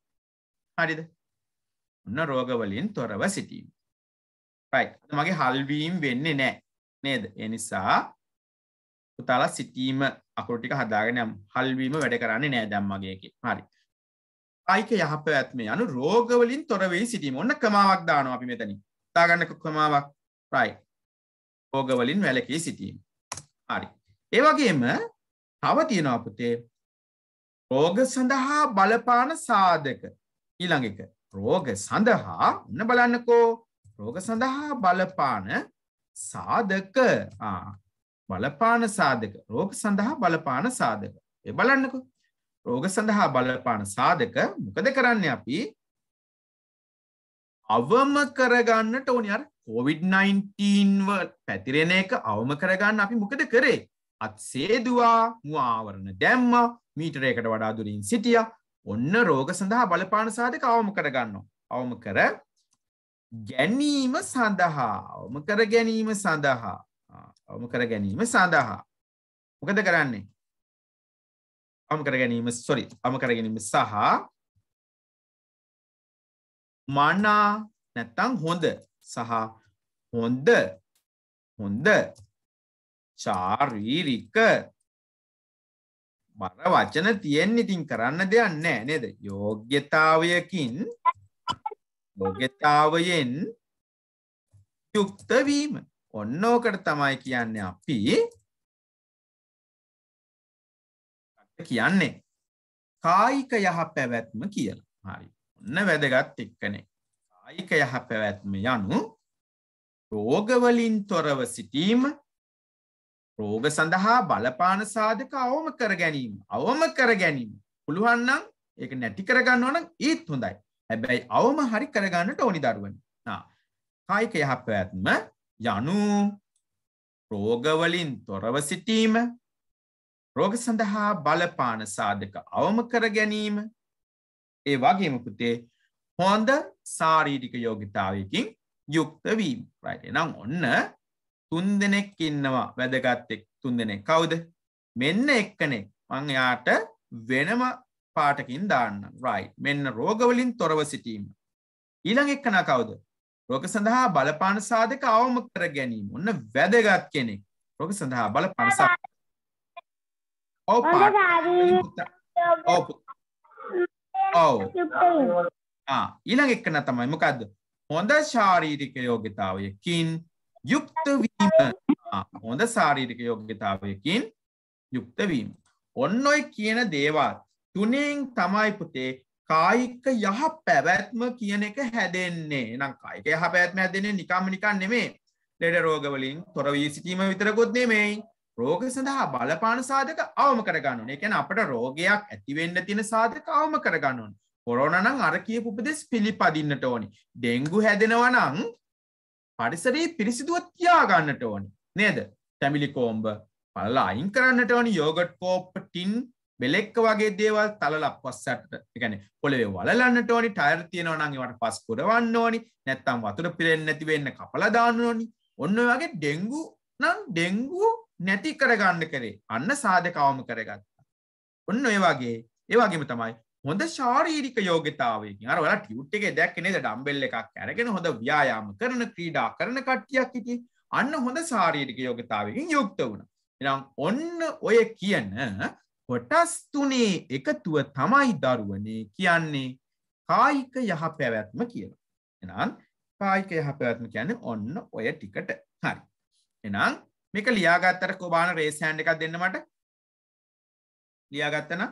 හරිද? ඔන්න රෝගවලින් තොරව සිටීම. මගේ හල්වීම් වෙන්නේ නෑ නේද එනිසා පුතාලා සිටීම අකුරටික හදාගෙනම් හල්වීම වැඩ කරන්නේ නෑ දැම්මගේකි හරි අයික යහපැත්ම යනු රෝගවලින් තොරවෙයි සිටීම ඔන්න කමාවක් දාන අපි මෙතැන තාගන්නක කමාවක් ප්‍රයි රෝගවලින් වැලකී සිටීම හරි ඒවගේම තව තියෙනවා අපතේ රෝග සඳහා බලපාන සාධක ඊළඟක රෝග සඳහා උන්න බලන්නකෝ රෝග සඳහා බලපාන සාධක බලපාන සාධක රෝග සඳහා බලපාන සාධක එ බලන්නකු රෝග සඳහා බලපාන සාධක මොකද කරන්න අපි අවම කරගන්නට ඕනි අර කොවිD-19ව පැතිරෙන එක අවම කරගන්න අපි මොකද කරේ අත් සේදවා මුවාවරණ දැම්ම මීටරයකට වඩා දුරින් සිටිය ඔන්න රෝග සඳහා බලපාන සාධක අවම කරගන්න. අවම කර ගැනීම සඳහා අවම කර ගැනීම සඳහා අවම කර ගැනීම සඳහා. මොකද කරන්නේ? අවම කර ගැනීම සොරි අවම කර ගැනීම සහ මනා නැත්තං හොඳ සහ හොඳ හොඳ චාරීරික බර වචන තියෙන් ඉතින් කරන්න දෙයක් නෑ නේද යෝග්‍යතාවයකින් යෝග්‍යතාවයෙන් යුක්ත වීම ඔන්න ඕකට තමයි කියන්නේ අපි කියන්නේ කායික යහ පැවැත්ම කියලා හරි ඔන්න වැදගත් එක්කනේ කායික යහ පැවැත්ම යනු රෝගවලින් තොරව සිටීම රෝග සඳහා බලපාන සාධක අවම කර ගැනීම අවම කර ගැනීම පුළුවන්නම් ඒක නැති කරගන්න ඕන ඒත් හොඳයි හැබැයි අවම හරි කරගන්නට ඕනි දරුවනි කායික යහපැත්ම යනු රෝගවලින් තොරව සිටීම රෝග සඳහා බලපාන සාධක අවම කර ගැනීම ඒ වගේම පුතේ හොඳ සාරීරික යෝගිතාවයකින් යුක්තවීම නම් ඔන්න තුන් දෙනෙක් ඉන්නවා වැදගත්තෙක් තුන් දෙනෙක් කවුද මෙන්න එක්කනේ මං එයාට වෙනම පාටකින් දාන්න රයි මෙන්න රෝගවලින් තොරව සිටීම ඊළඟ එක්කන කවුද රෝග සඳහා බලපාන සාධක අවම කර ගැනීම ඔන්න වැදගත් කෙනෙක් රෝග සඳහා බල පනසා ඔව ඊළඟ එක්කන තමයි මොකක්ද හොඳ ශාරීරික යෝගතාවයකින් යුක්තවීම හොඳ සාරීරික යෝග්‍යතාවයකින් යුක්තවීම. ඔන්න ඔයි කියන දේවල් තුනෙන් තමයි පුතේ කායික යහ පැවැත්ම කියන එක හැදෙන්නේ නම් කායික යහ පැත්ම හැදෙන්නේ නිකම්ම නිකන් නෙමේ ලෙඩ රෝගවලින් තොර වී සිටීම විතරකොත් නෙමෙයි රෝග සඳහා බලපාන සාධක අවම කරගන්නුන එකැන අපට රෝගයක් ඇතිවෙන්න තින සාධක අවම කරගන්නුන් කොරෝනනං අර කියපු උපදෙස් පිළිපදින්නට ඕනි ඩෙංගු හැදෙනවනං පරිසරයේ පිරිසිදුව තියාගන්නට ඕනි නේද තැමිලිකෝම්බ පලලා අයින් කරන්නට ඕනි යෝගට් පෝප් ටින් බෙලෙක්ක වගේ දේවල් තලල පස්සට එකන පොළවේ වලන්නට ඕනි ටයර් තියෙනවනගේට පස් කොරවන්න ඕනි නැත්තම් වතුර පිරෙන් නැති වෙන්න කපලදාන්න ඕනි ඔන්න වගේ ඩෙංගු නම් ඩෙංගු නැති කරගන්න කරේ අන්න සාධකවම කරගත්තා. ඔන්න ඒ වගේ ඒවගේම තමයි හොඳ ශාරීරික යෝගතාවයකින් අර ඔයාලා ටියුට් එකේ දැක්කේ නේද ඩම්බෙල් එකක් අරගෙන හොඳ ව්‍යායාම කරන ක්‍රීඩා කරන කට්ටියක් හිටියේ අන්න හොඳ ශාරීරික යෝගතාවයකින් යුක්ත වුණා. එනම් ඔන්න ඔය කියන කොටස් තුනේ එකතුව තමයි දරුවනේ කියන්නේ කායික යහපැවැත්ම කියලා. එනම් කායික යහපැවැත්ම කියන්නේ ඔන්න ඔය ටිකට. හරි. එනම් මේක ලියාගත්තට කොබාන රේස් හෑන්ඩ් එකක් දෙන්න මට. ලියාගත්තනම්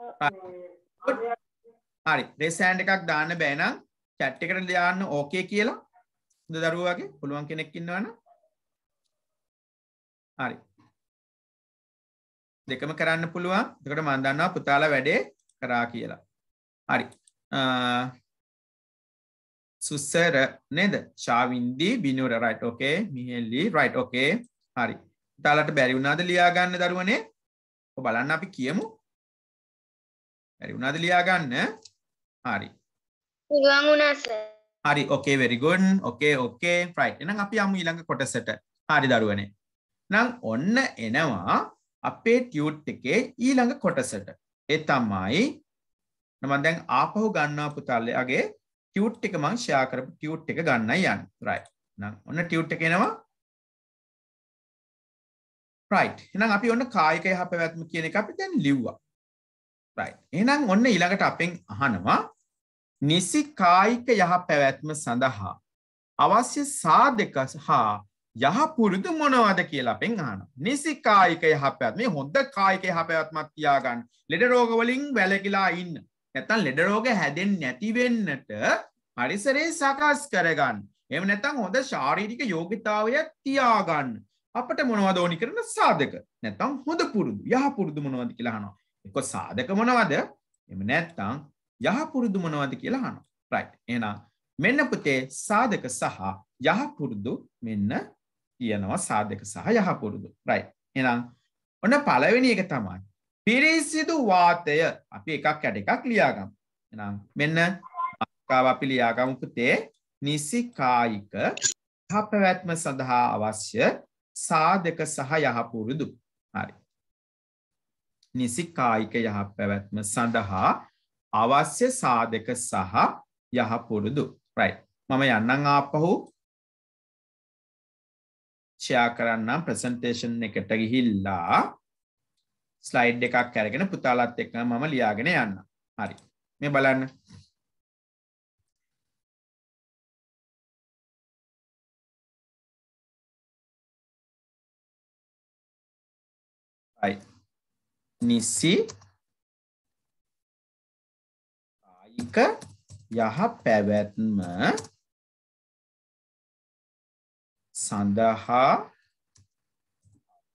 හරි රෙස්සෑන්් එකක් දාන්න බෑනම් චැට් එකට දාන්න ඕකේ කියලා ද දරුවගේ පුළුවන් කෙනෙක් ඉන්නවන හරි දෙකම කරන්න පුළුවන් දෙකට මන්දන්නවා පුතාලා වැඩේ කරා කියලා හරි සුස්සර නේද ශාවින්දී බිනුර රයිට් ඕකේ මිහෙල්ලි රයිට් ඕකේ හරි තාලට බැරි වුණාද ලියාගන්න දරුවනේ බලන්න අපි කියමු හරි උනාද ලියා ගන්න? හරි. පුළුවන් වුණා සර්. හරි ඕකේ very good. ඕකේ ඕකේ right. එහෙනම් අපි යමු ඊළඟ කොටසට. හරි දරුවනේ. නම් ඔන්න එනවා අපේ ටියුට් එකේ ඊළඟ කොටසට. ඒ තමයි මම දැන් ආපහු ගන්නවා පුතාලයාගේ ටියුට් එක මම ෂෙයා කරපු ටියුට් එක ගන්නයි යන්නේ. right. නම් ඔන්න ටියුට් එක එනවා. right. එහෙනම් අපි ඔන්න කායික යහපැවැත්ම කියන එක අපි දැන් ලිව්වා. එහෙනම් ඔන්න ඊළඟට අපෙන් අහනවා නිසි කායික යහ පැවැත්ම සඳහා අවශ්‍ය සාධක හා යහ පුරුදු මොනවද කියලා අපෙන් අහන නිසි කායික යහ පැත් මේ හොඳ කායික යහ පැවැත්මක් තියාගන්න ලෙඩ රෝගවලින් වැලකිලා ඉන්න නැතන් ලෙඩ රෝග හැදෙන් නැතිවෙන්නට පරිසරේ සකස් කරගන්න එම නැතන් හොඳ ශාරීරික යෝගිතාවය තියාගන්න අපට මොනවද ඕනි කරන සාධක නැතම් හොඳ පුරුදු යහ පුරුදු මොනවද කියලාහනවා එක සාධක මොනවද එම නැත්තං යහපුරුදු මොනවද කියලා හනු රයි් එනම් මෙන්න පුතේ සාධක සහ යහපුරුදු මෙන්න කියනවා සාධක සහ යහපුරුදු රයි් එනම් ඔන්න පලවෙනි එක තමයි පිරිසිදු වාතය අපි එකක් ඇට එකක් ලියාගම් එනම් මෙන්න කාව අපි ලියාගමු පුතේ නිසිකායික හපවැත්ම සඳහා අවශ්‍ය සාධක සහ යහපුරුදු හරි නිසිකායික යහපැවැත්ම සඳහා අවශ්‍ය සාධක සහ යහපුරුදු රයි මම යන්නන් ආපහු ෂයා කරන්න ප්‍රසන්ටේෂන් එකට ගිහිල්ලා ස්ලයිඩ් එකක් කැරගෙන පුතාලත් එක්න මම ලියාගෙන යන්න හරි මේ බලන්න නිසි කායික යහ පැවැත්ම සඳහා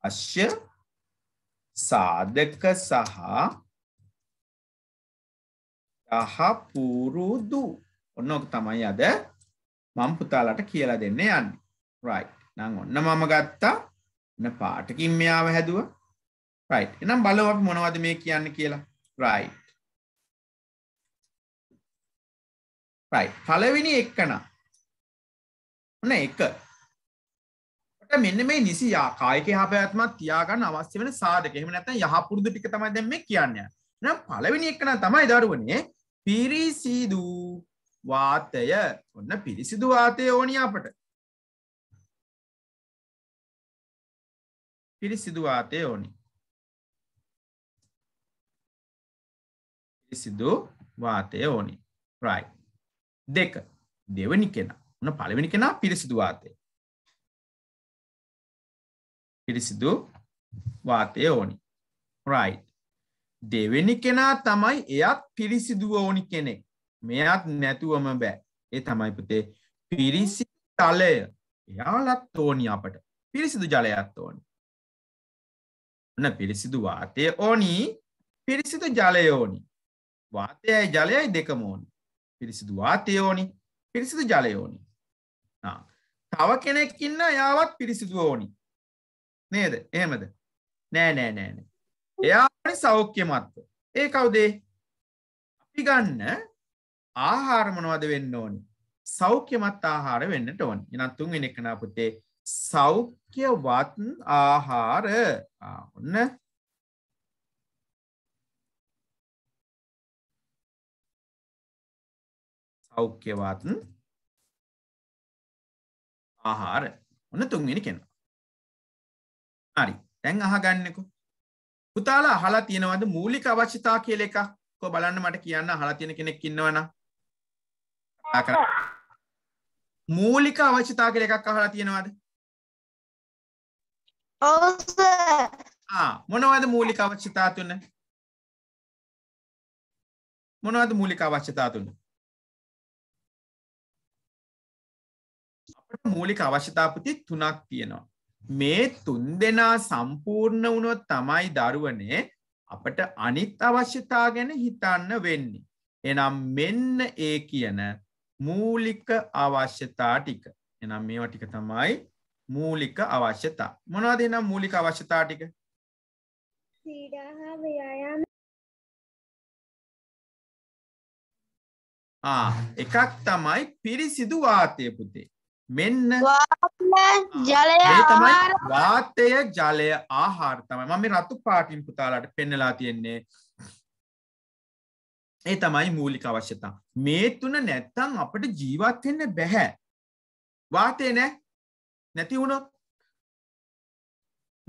අශ්‍ය සාධක සහ යහ පුරුදු ඔන්නෝක තමයි අද මම පුතාලට කියලා දෙන්න යන්නේ. රයිට්. නම් ඔන්න මම ගත්තා. න පාටකින් මෙයාව හැදුවා. රයි් එනම් බලව අප මොනවද මේ කියන්න කියලා රයි් රයි පලවෙනි එක්කන න එක මෙන්න මේ නිසි යාකායක හපයත්මත් තියාගන්න අවස්්‍ය වන සාධකෙම නැත යහපුරුදු ටික තමයි දැම කියන්න නම් පලවෙනි එක්කන තමයි දරුවනේ පිරිසිදූ වාතය ඔන්න පිරිසිදු වාතය ඕනි අපට පිරිසිදු වාතය ඕනි පිසිදු වාතය ඕනි රයි දෙක දෙවනි කෙනා උන පළවෙනි කෙනා පිරිසිදු වාතය පිරිසිදු වාතය ඕනි රයි දෙවෙනි කෙනා තමයි එයත් පිරිසිදුව ඕනි කෙනෙක් මෙයත් නැතුවම බෑ ඒ තමයි පුතේ පිරිසි තලය එයාලත් ඕනි අපට පිරිසිදු ජලයත් ඕනි න පිරිසිදු වාතය ඕනි පිරිසිදු ජලය ඕනි වාතයයි ජලයයි දෙකම ඕනි. පිරිසිදු වාතය ඕනි පිරිසිදු ජලය ඕනි. තව කෙනෙක් ඉන්න යාවත් පිරිසිදු ඕනි. නේද එහෙමද නෑ නෑ නෑන. එයානි සෞඛ්‍යමත්ව. ඒ කවුදේ අපි ගන්න ආහාරමනවද වෙන්න ඕනි. සෞඛ්‍යමත් ආහාර වෙන්නට ඕන් එනත් තුන්වෙෙනෙක්කනා පුතේ සෞඛ්‍යවත් ආහාර ඔන්න සෞඛ්‍යවත් ආහාර ඔන්න තුන්වෙනි කෙනා. හරි. දැන් අහගන්නකො. පුතාලා අහලා තියෙනවද මූලික අවශ්‍යතා කියලා එකක්? කො බලන්න මට කියන්න අහලා තියෙන කෙනෙක් ඉන්නවනම්. මූලික අවශ්‍යතා කියලා එකක් අහලා තියෙනවද? ඔව් සර්. ආ මොනවද මූලික අවශ්‍යතා තුන? මොනවද මූලික අවශ්‍යතා තුන? මූලික අවශ්‍යතාපති තුනක් තියෙනවා. මේ තුන් දෙනා සම්පූර්ණ වුණොත් තමයි දරුවනේ අපට අනිත් අවශ්‍යතා ගැන හිතන්න වෙන්නේ. එනම් මෙන්න ඒ කියන මූලික අවශ්‍යතා ටික. එනම් මේවා ටික තමයි මූලික අවශ්‍යතා. මොනවද එනම් මූලික අවශ්‍යතා ටික? ක්‍රීඩා හා ව්‍යායාම. ආ එකක් තමයි පිරිසිදු වාතය පුතේ. මෙන්න ජලය වාතය ජලය ආහාර තමයි මම මේ රතු පාටින් පුතාලාට පෙන්නලා තියෙන්නේ ඒ තමයි මූලික අවශ්‍යතා මේ තුන නැත්තම් අපට ජීවත් වෙන්න බැහැ වාතය නැ නැති වුණොත්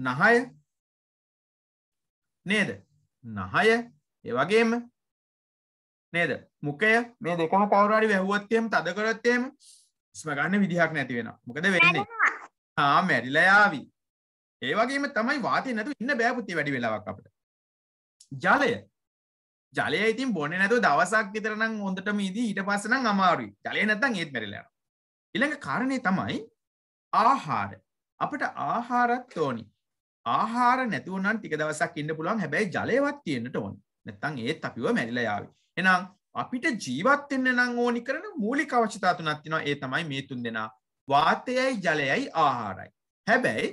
නහය නේද නහය ඒ වගේම නේද මුඛය මේ දෙකම කවුරු හරි වැහුවත් එහෙම තද කරත් එහෙම ස්මගන්න විදිහක් නැති වෙන මොකද වෙන්නේ ආ මැරිලයාවි ඒ වගේම තමයි වාතය නැතු ඉන්න බෑපුති වැඩි වෙලාවක් අපට ජලය ජලය ඉතින් බොන නැතු දවසක් විතරනම් හොඳට මීදී ඊට පස්සනම් අමාරුයි ජලය නැත්තම් ඒත් මැරිලා ඊළඟ කාරණේ තමයි ආහාර අපට ආහාරත් ඕනි ආහාර නැතුවනම් ටික දවසක් ඉන්න පුළුවන් හැබැයි ජලයවත් තියෙන්නට ඕනි නැත්තම් ඒත් අපිව මැරිලා යාවි එහෙනම් අපිට ජීවත් වෙන්න නම් ඕනි කරන මූලික අවශ්‍යතා තුනක් තියෙනවා ඒ තමයි මේ තුන් දෙනා වාතයයි ජලයයි ආහාරයි හැබැයි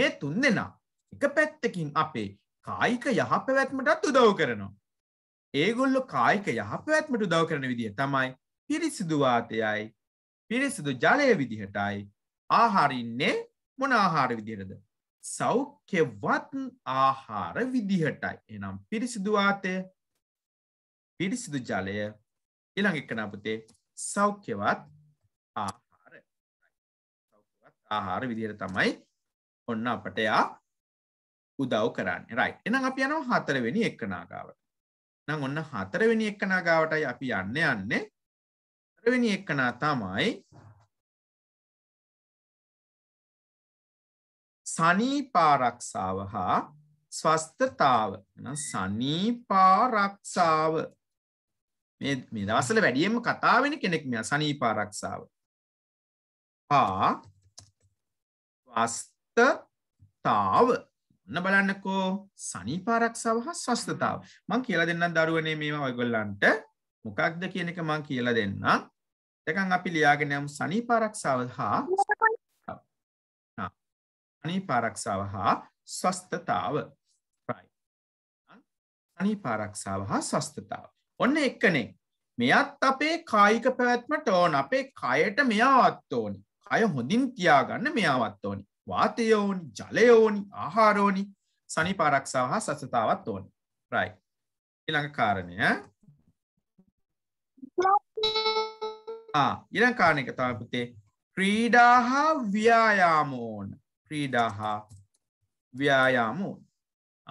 මේ තුන් දෙනා එක පැත්තකින් අපේ කායික යහපැවැත්මටත් උදව් කරනවා ඒගොල්ලෝ කායික යහපැවැත්මට උදව් කරන විදිහ තමයි පිරිසිදු වාතයයි පිරිසිදු ජලය විදිහටයි ආහාරින්නේ මොන ආහාර විදිහටද සෞඛ්‍යවත් ආහාර විදිහටයි එනම් පිරිසිදු වාතය පිරිසිදු ජලය ඊළඟ එක නපුතේ සෞඛ්‍යවත් ආහාර ආහාර විදිහට තමයි ඔන්න අපට යා උදව් කරන්න රයි එනම් අපි යනවා හතරවෙනි එක්කනාගාවට නම් ඔන්න හතරවෙනි එක්කනාගාවටයි අපි යන්න යන්නේ හතරවෙනි එක්කනා තමයි සනීපාරක්ෂාව හා ස්වස්ථතාව සනීපාරක්ෂාව මේ මේ දවස්සල වැඩියෙන්ම කතාාවෙන කෙනෙක් මෙ සනී පාරක්ෂාව හා වස්තතාව ඔන්න බලන්නකෝ සනී පාරක්ෂාව හා ස්වස්ථතාව මං කියල දෙන්න දරුවනේ මේම වගොල්ලන්ට මොකක්ද කියන එක මං කියල දෙන්න දෙකන් අපි ලියාගෙනම් සනී පාරක්ෂාව හා අනී පාරක්ෂාව හා ස්වස්ථතාව සනී පාරක්ෂාව හා ස්වස්ථතාව ඔන්න එක්කනේ මෙයත් අපේ කායික පැවැත්මට ඕන අපේ කයට මෙයාවත් ඕනි කය හොඳින් තියාගන්න මෙයාවත් ඕනි වාතයෝනි ජලයෝනි ආහාරෝනි සනි පාරක්ෂාව හා සසතාවත් ඕනි රයි ඉළඟ කාරණය ඉළං කාරණයක තමපුතේ ක්‍රීඩා හා ව්‍යයාම ඕන ක්‍රීඩා හා ව්‍යයාම ඕන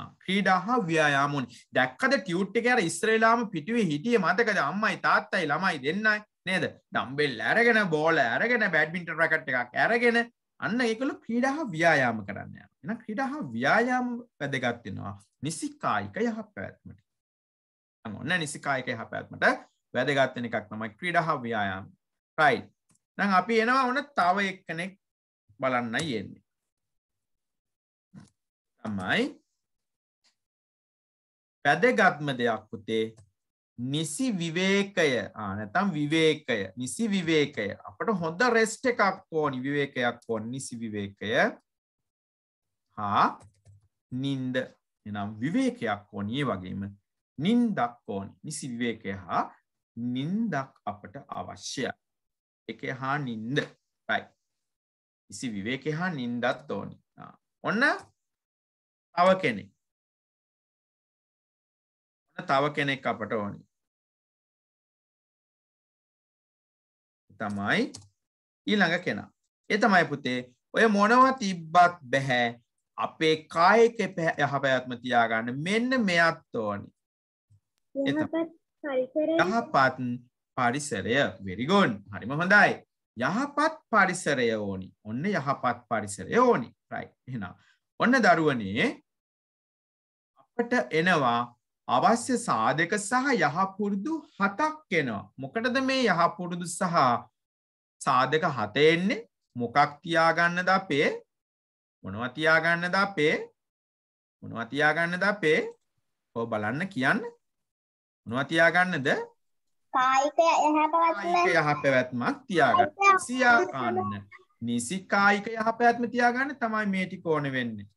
ක්‍රීඩා හා ව්‍යයාමුන් දැක්කද ටියුට් එක අර ඉස්රේලාම පිටුවේ හිටියේ මතකද අම්මයි තාත්තයි ළමයි දෙන්නයි නේද ඩම්බෙල් අරගෙන බෝල අරගෙන බැඩ්මින්ට රැකට් එකක් අරගෙන අන්න ඒකළු ක්‍රීඩා ව්‍යයාම කරන්න යන එන ක්‍රීඩා ව්‍යයාම වැදගත්වෙනවා නිසිකායික යහ පැවැත්මට ඔන්න නිසිකායික යහ පැත්මට වැදගත්වෙන එකක් තමයි ක්‍රීඩා ව්‍යයාම රයි නං අපි එනවා ඕන තව එක්කනෙක් බලන්න යෙන්නේ තමයි වැදගත්ම දෙයක් පුතේ නිසි විවේකය ආනතම් විවේකය නිසි විවේකය අපට හොඳ රෙස්ට එකක් ඕනි විවේකයක් ඕන් නිසි විවේකය හා නින්ද එනම් විවේකයක් ඕනයේ වගේම නින්දක් ඕනි නිසි විවේකය හා නින්දක් අපට අවශ්‍යය එක හා නින්ද රයි ඉසි විවේකය හා නින්දත් ඕනි ඔන්න තව කෙනෙක් තව කෙනෙක් අපට ඕනි තමයි ඊළඟ කෙනා ඒ තමයි පුතේ ඔය මොනව තිබ්බත් බැහැ අපේ කායක යහපැත්ම තියාගන්න මෙන්න මෙයත් ඕනි යහපත් පරිසරය වෙරිගොන් හරිම හොඳයි යහපත් පරිසරය ඕනි ඔන්න යහපත් පරිසරය ඕනි රයි එහෙනම් ඔන්න දරුවනේ අපට එනවා අවශ්‍ය සාධක සහ යහපුරුදු හතක් එනවා. මොකටද මේ යහපුරුදු සහ සාධක හත එන්නේ මොකක් තියාගන්නද අපේ මොනවා තියාගන්නද අපේ මොනවා තියාගන්නද අපේ ඔව් බලන්න කියන්න මොනවා තියාගන්නද කායික යහපැවැත්මක් තියාගන්න. සියා අන්න නිසි කායික යහපැවැත්ම තියාගන්න තමයි මේ ටික ඕන වෙන්නේ.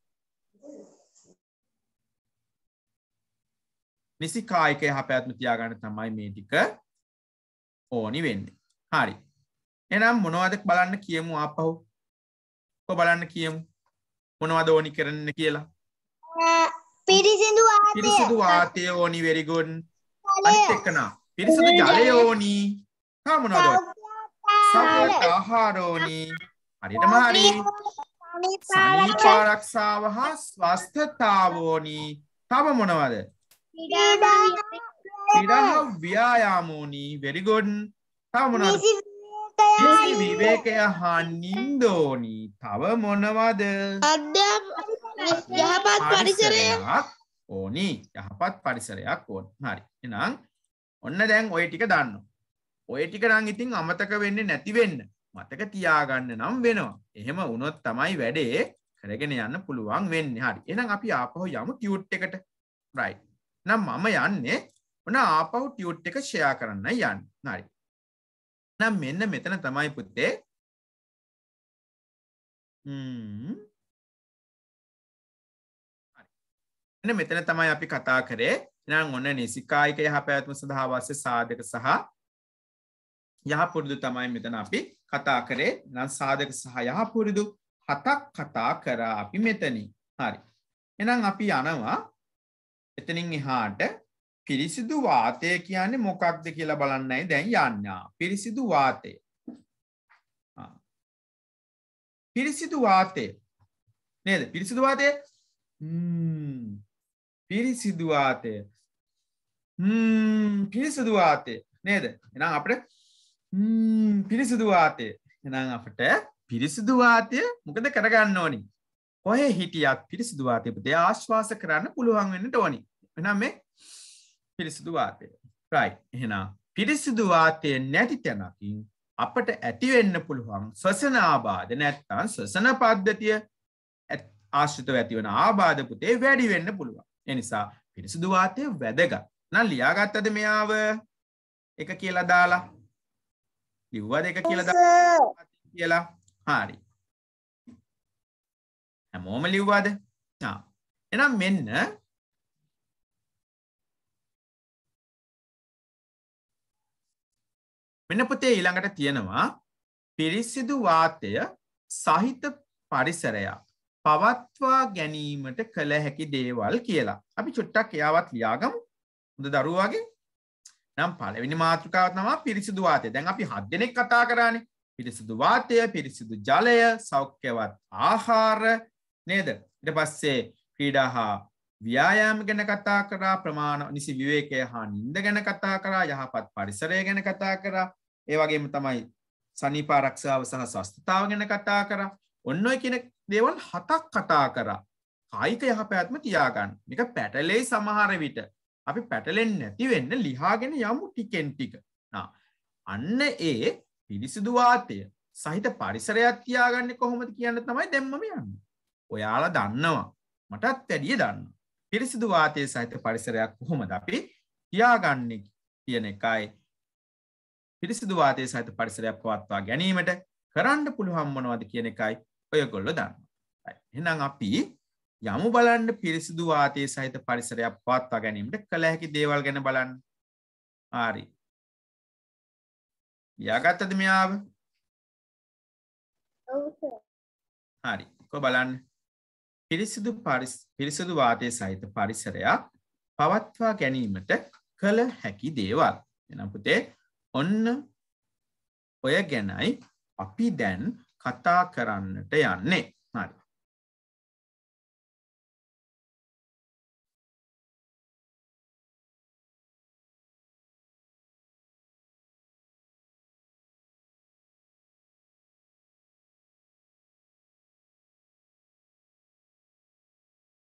නිසි කායික යහ පැත්ම තියාගන්න තමයි මේ ටික ඕනි වෙන්නේ. හරි. එනම් මොනවද බලන්න කියමු අපහු කො බලන්න කියමු මොනවද ඕනි කරන්න කියලා පිරිසිදු වාතය ඕනි වෙරිගොන් අත්තකනා පිරිසඳ ජලය ඕනි හමනොද සට ආහාරෝනි හරිටම හරි පාරක්ෂාව හා ස්වස්ථතාවෝනි තම මොනවද ඉඩල්ලෝ ව්‍යායාමෝනී වෙරිගොඩන් තමන විවේකය හා නින්දෝනී තව මොනවද යහපත් පරිසරයක් ඕනි යහපත් පරිසරයක් ඕන හරි එනම් ඔන්න දැන් ඔය ටික දන්න ඔය ටික රං ඉතින් අමතක වෙන්න නැතිවෙන්න මතක තියාගන්න නම් වෙනවා එහෙම වුණොත් තමයි වැඩේ කරගෙන යන්න පුළුවන් වෙන්න හරි එනම් අපි ආපහෝ යමු ටියුට් එකට රයිට් නම් මම යන්නේ ඔන ආපව් ටියුට් එක ෂයා කරන්න යන්න නරි නම් මෙන්න මෙතන තමයි පුත්තේ එන මෙතන තමයි අපි කතා කරේ නම් ඔන්න නිසිකායික යහ පැවැත්ම සඳහා අවශ්‍ය සාධක සහ යහපුරුදු තමයි මෙතන අපි කතා කරේ නම් සාධක සහ යහපුරුදු හතක් කතා කරා අපි මෙතනින් හරි එනම් අපි යනවා එතනින් එහාට පිරිසිදු වාතය කියන්නේ මොකක්ද කියලා බලන්නයි දැන් යන්නා පිරිසිදු වාතය පිරිසිදු වාතය නේද පිරිසිදු වාතය පිරිසිදු වාතය පිරිසිදු වාතය නේද එනම් අපට පිරිසිදු වාතය එනම් අපට පිරිසිදු වාතය මොකද කරගන්න ඕනි කොහේ හිටියත් පිරිසිදු වාතයපුදේ ආශ්වාස කරන්න පුළුවන් වෙන්න ඕනි එනම් මේ පිරිසිදු වාතය රයි එහෙනම් පිරිසිදු වාතය නැති තැනකින් අපට ඇතිවෙන්න පුළුවන් ස්වසන ආබාධ නැත්තන් ස්වසන පද්ධතිය ආශ්‍රිතව ඇතිවන ආබාධ පුතේ වැඩි වෙන්න පුළුවන් එනිසා පිරිසිදු වාතය වැදග නම් ලියාගත්තද මෙයාව එක කියලා දාලා ලිව්වද එක කියලා කියලා හාරි හැමෝම ලිව්වාද එනම් මෙන්න මෙන්න පොතේ ඊළඟට තියෙනවා පිරිසිදු වාතය සහිත පරිසරයක් පවත්වා ගැනීමට කළ හැකි දේවල් කියලා අපි චුට්ටක් එයාවත් ලියාගම් හොඳ දරුවාගේ නම් පලවෙනි මාතෘකාව තමා පිරිසිදු වාතය දැන් අපි හත් දෙනෙක් කතා කරන්නේ පිරිසිදු වාතය පිරිසිදු ජලය සෞඛ්‍යවත් ආහාර නේද ඉට පස්සේ ක්‍රීඩා හා ව්‍යයාම ගැන කතා කරා ප්‍රමාණ නිසි විවේකය හා නින්ද ගැන කතා කරා යහපත් පරිසරය ගැන කතා කරා ඒවගේම තමයි සනිපාරක්ෂාව සහ සස්ථතාව ගැන කතා කර ඔන්න ඔය කියන දේවල් හතක් කතා කර කායික යහ පැත්ම තියාගන්න එක පැටලෙයි සමහර විට අපි පැටලෙන් නැතිවෙන්න ලිහාගෙන යමු ටිකෙන් ටික අන්න ඒ පිරිසිදුවාතය සහිත පරිසරයක් තියාගන්න කොහොමද කියන්න තමයි දෙම්මම යන්න ඔයාලා දන්නවා මටත් වැඩිය දන්න. පිරිසිදු වාතය සහිත පරිසරයක් කොහොමද අපි යාගන්න කියන එකයි පිරිසිදු වාතය සහිත පරිසරයක් පවත්වා ගැනීමට කරන්න පුළුහම්මනවද කියන එකයි ඔයගොල්ල දන්න. එනම් අපි යමු බලන්න පිරිසිදු වාතය සහිත පරිසරයක් පවත්වා ගැනීමට කළ හැකි දේවල් ගැන බලන්න ආරි. යාගත්තද මෙයාව හරි කො බලන්න පිරිසිදු පිරිසිදු වාතය සහිත පරිසරයක් පවත්වා ගැනීමට කළ හැකි දේවල් එනපුතේ ඔන්න ඔය ගැනයි අපි දැන් කතා කරන්නට යන්නේ හරි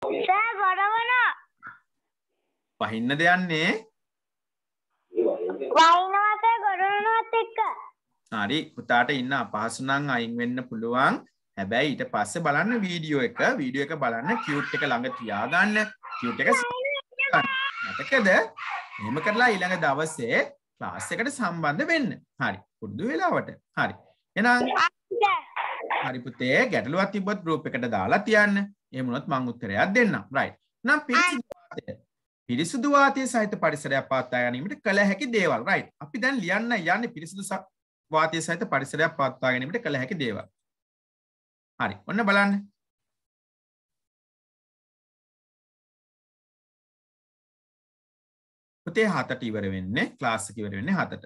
සෑ ගොඩවන පහින්නද යන්නේ වයිනවත ගොඩනවත් එක්ක හරි පුතාට ඉන්න අපහසු නම් අයින් වෙන්න පුළුවන් හැබැයි ඊට පස්සේ බලන්න වීඩියෝ එක වීඩියෝ එක බලන්න කියුට් එක ළඟ තියාගන්න කියුට් එක මතකද එහෙම කරලා ඊළඟ දවසේ ක්ලාස් එකට සම්බන්ධ වෙන්න හරි පුරුදු වෙලාවට හරි එහෙනම් හරි පුතේ ගැටලුවක් තිබ්බොත් ගෲප් එකට දාලා තියන්න එමුණොත් මං උත්තරයක් දෙන්නම් රයි් නම් පිරිසිදු පිරිසිදු වාතය සහිත පරිසරයක් පාත්තා ගැනීමට කළ හැකි දේවල් රයි් අපි දැන් ලියන්න යන්න පිරිසිදු වාතය සහිත පරිසරයක් පාත්තා ගැනීමට කළ හැකි දේවල් හරි ඔන්න බලන්න පොතේ හතට ඉවර වෙන්නේ ක්ලාස්සක ඉවර වෙන්නේ හතට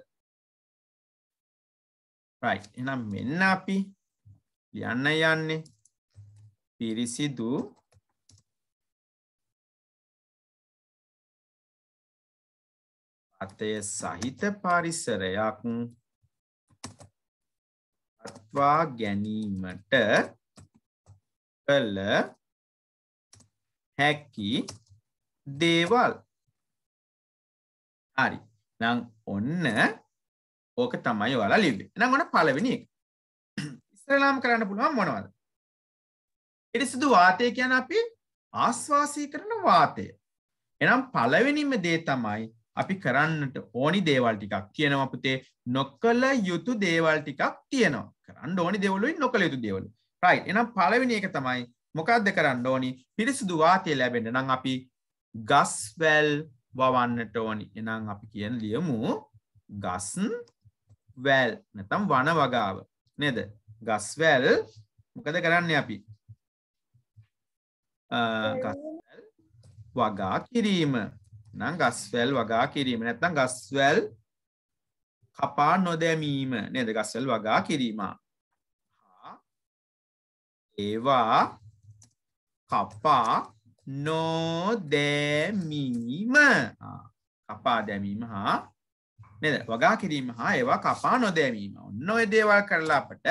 රයි් එනම් මෙන්න අපි ලියන්න යන්නේ පිරිසිදු අතය සහිත පරිසරයක් අත්වා ගැනීමට කළ හැකි දේවල් හරි නම් ඔන්න ඕක තමයි ඔයාලා ලිව්වේ. නම් ඔන්න පළවෙනි එක. ඉස්සරලාම කරන්න පුළුවන් මොනවද? පිරිසිදු වාතය කියන අපි ආස්වාසය කරන වාතය. එනම් පළවෙනිම දේ තමයි අපි කරන්නට ඕනි දේවල් ටිකක් තියෙනවා පුතේ නොකළ යුතු දේවල් ටිකක් තියෙනවා කරන්න ඕනි දෙවලුයි නොකළ යුතු දේවලු රයි එනම් පලවෙනි එක තමයි මොකක්ද කරන්න ඕනි පිරිසිදු වාතය ලැබෙන නම් අපි ගස්වැල් වවන්නට ඕනි එනම් අපි කියන ලියමු ගස්න් වැල් නැතම් වන වගාව නේද ගස්වැල් මොකද කරන්න අපි වගා කිරීම නම් ගස්වැල් වගා කිරීම නැත්තම් ගස්වැල් කපා නොදැමීම නේද ගස්වැල් වගා කිරීම ඒවා කපා නොදැමීම කපා දැමීම හා නේද වගා කිරීම හා ඒවා කපා නොදැමීම ඔන්න ඔය දේවල් කරලා අපට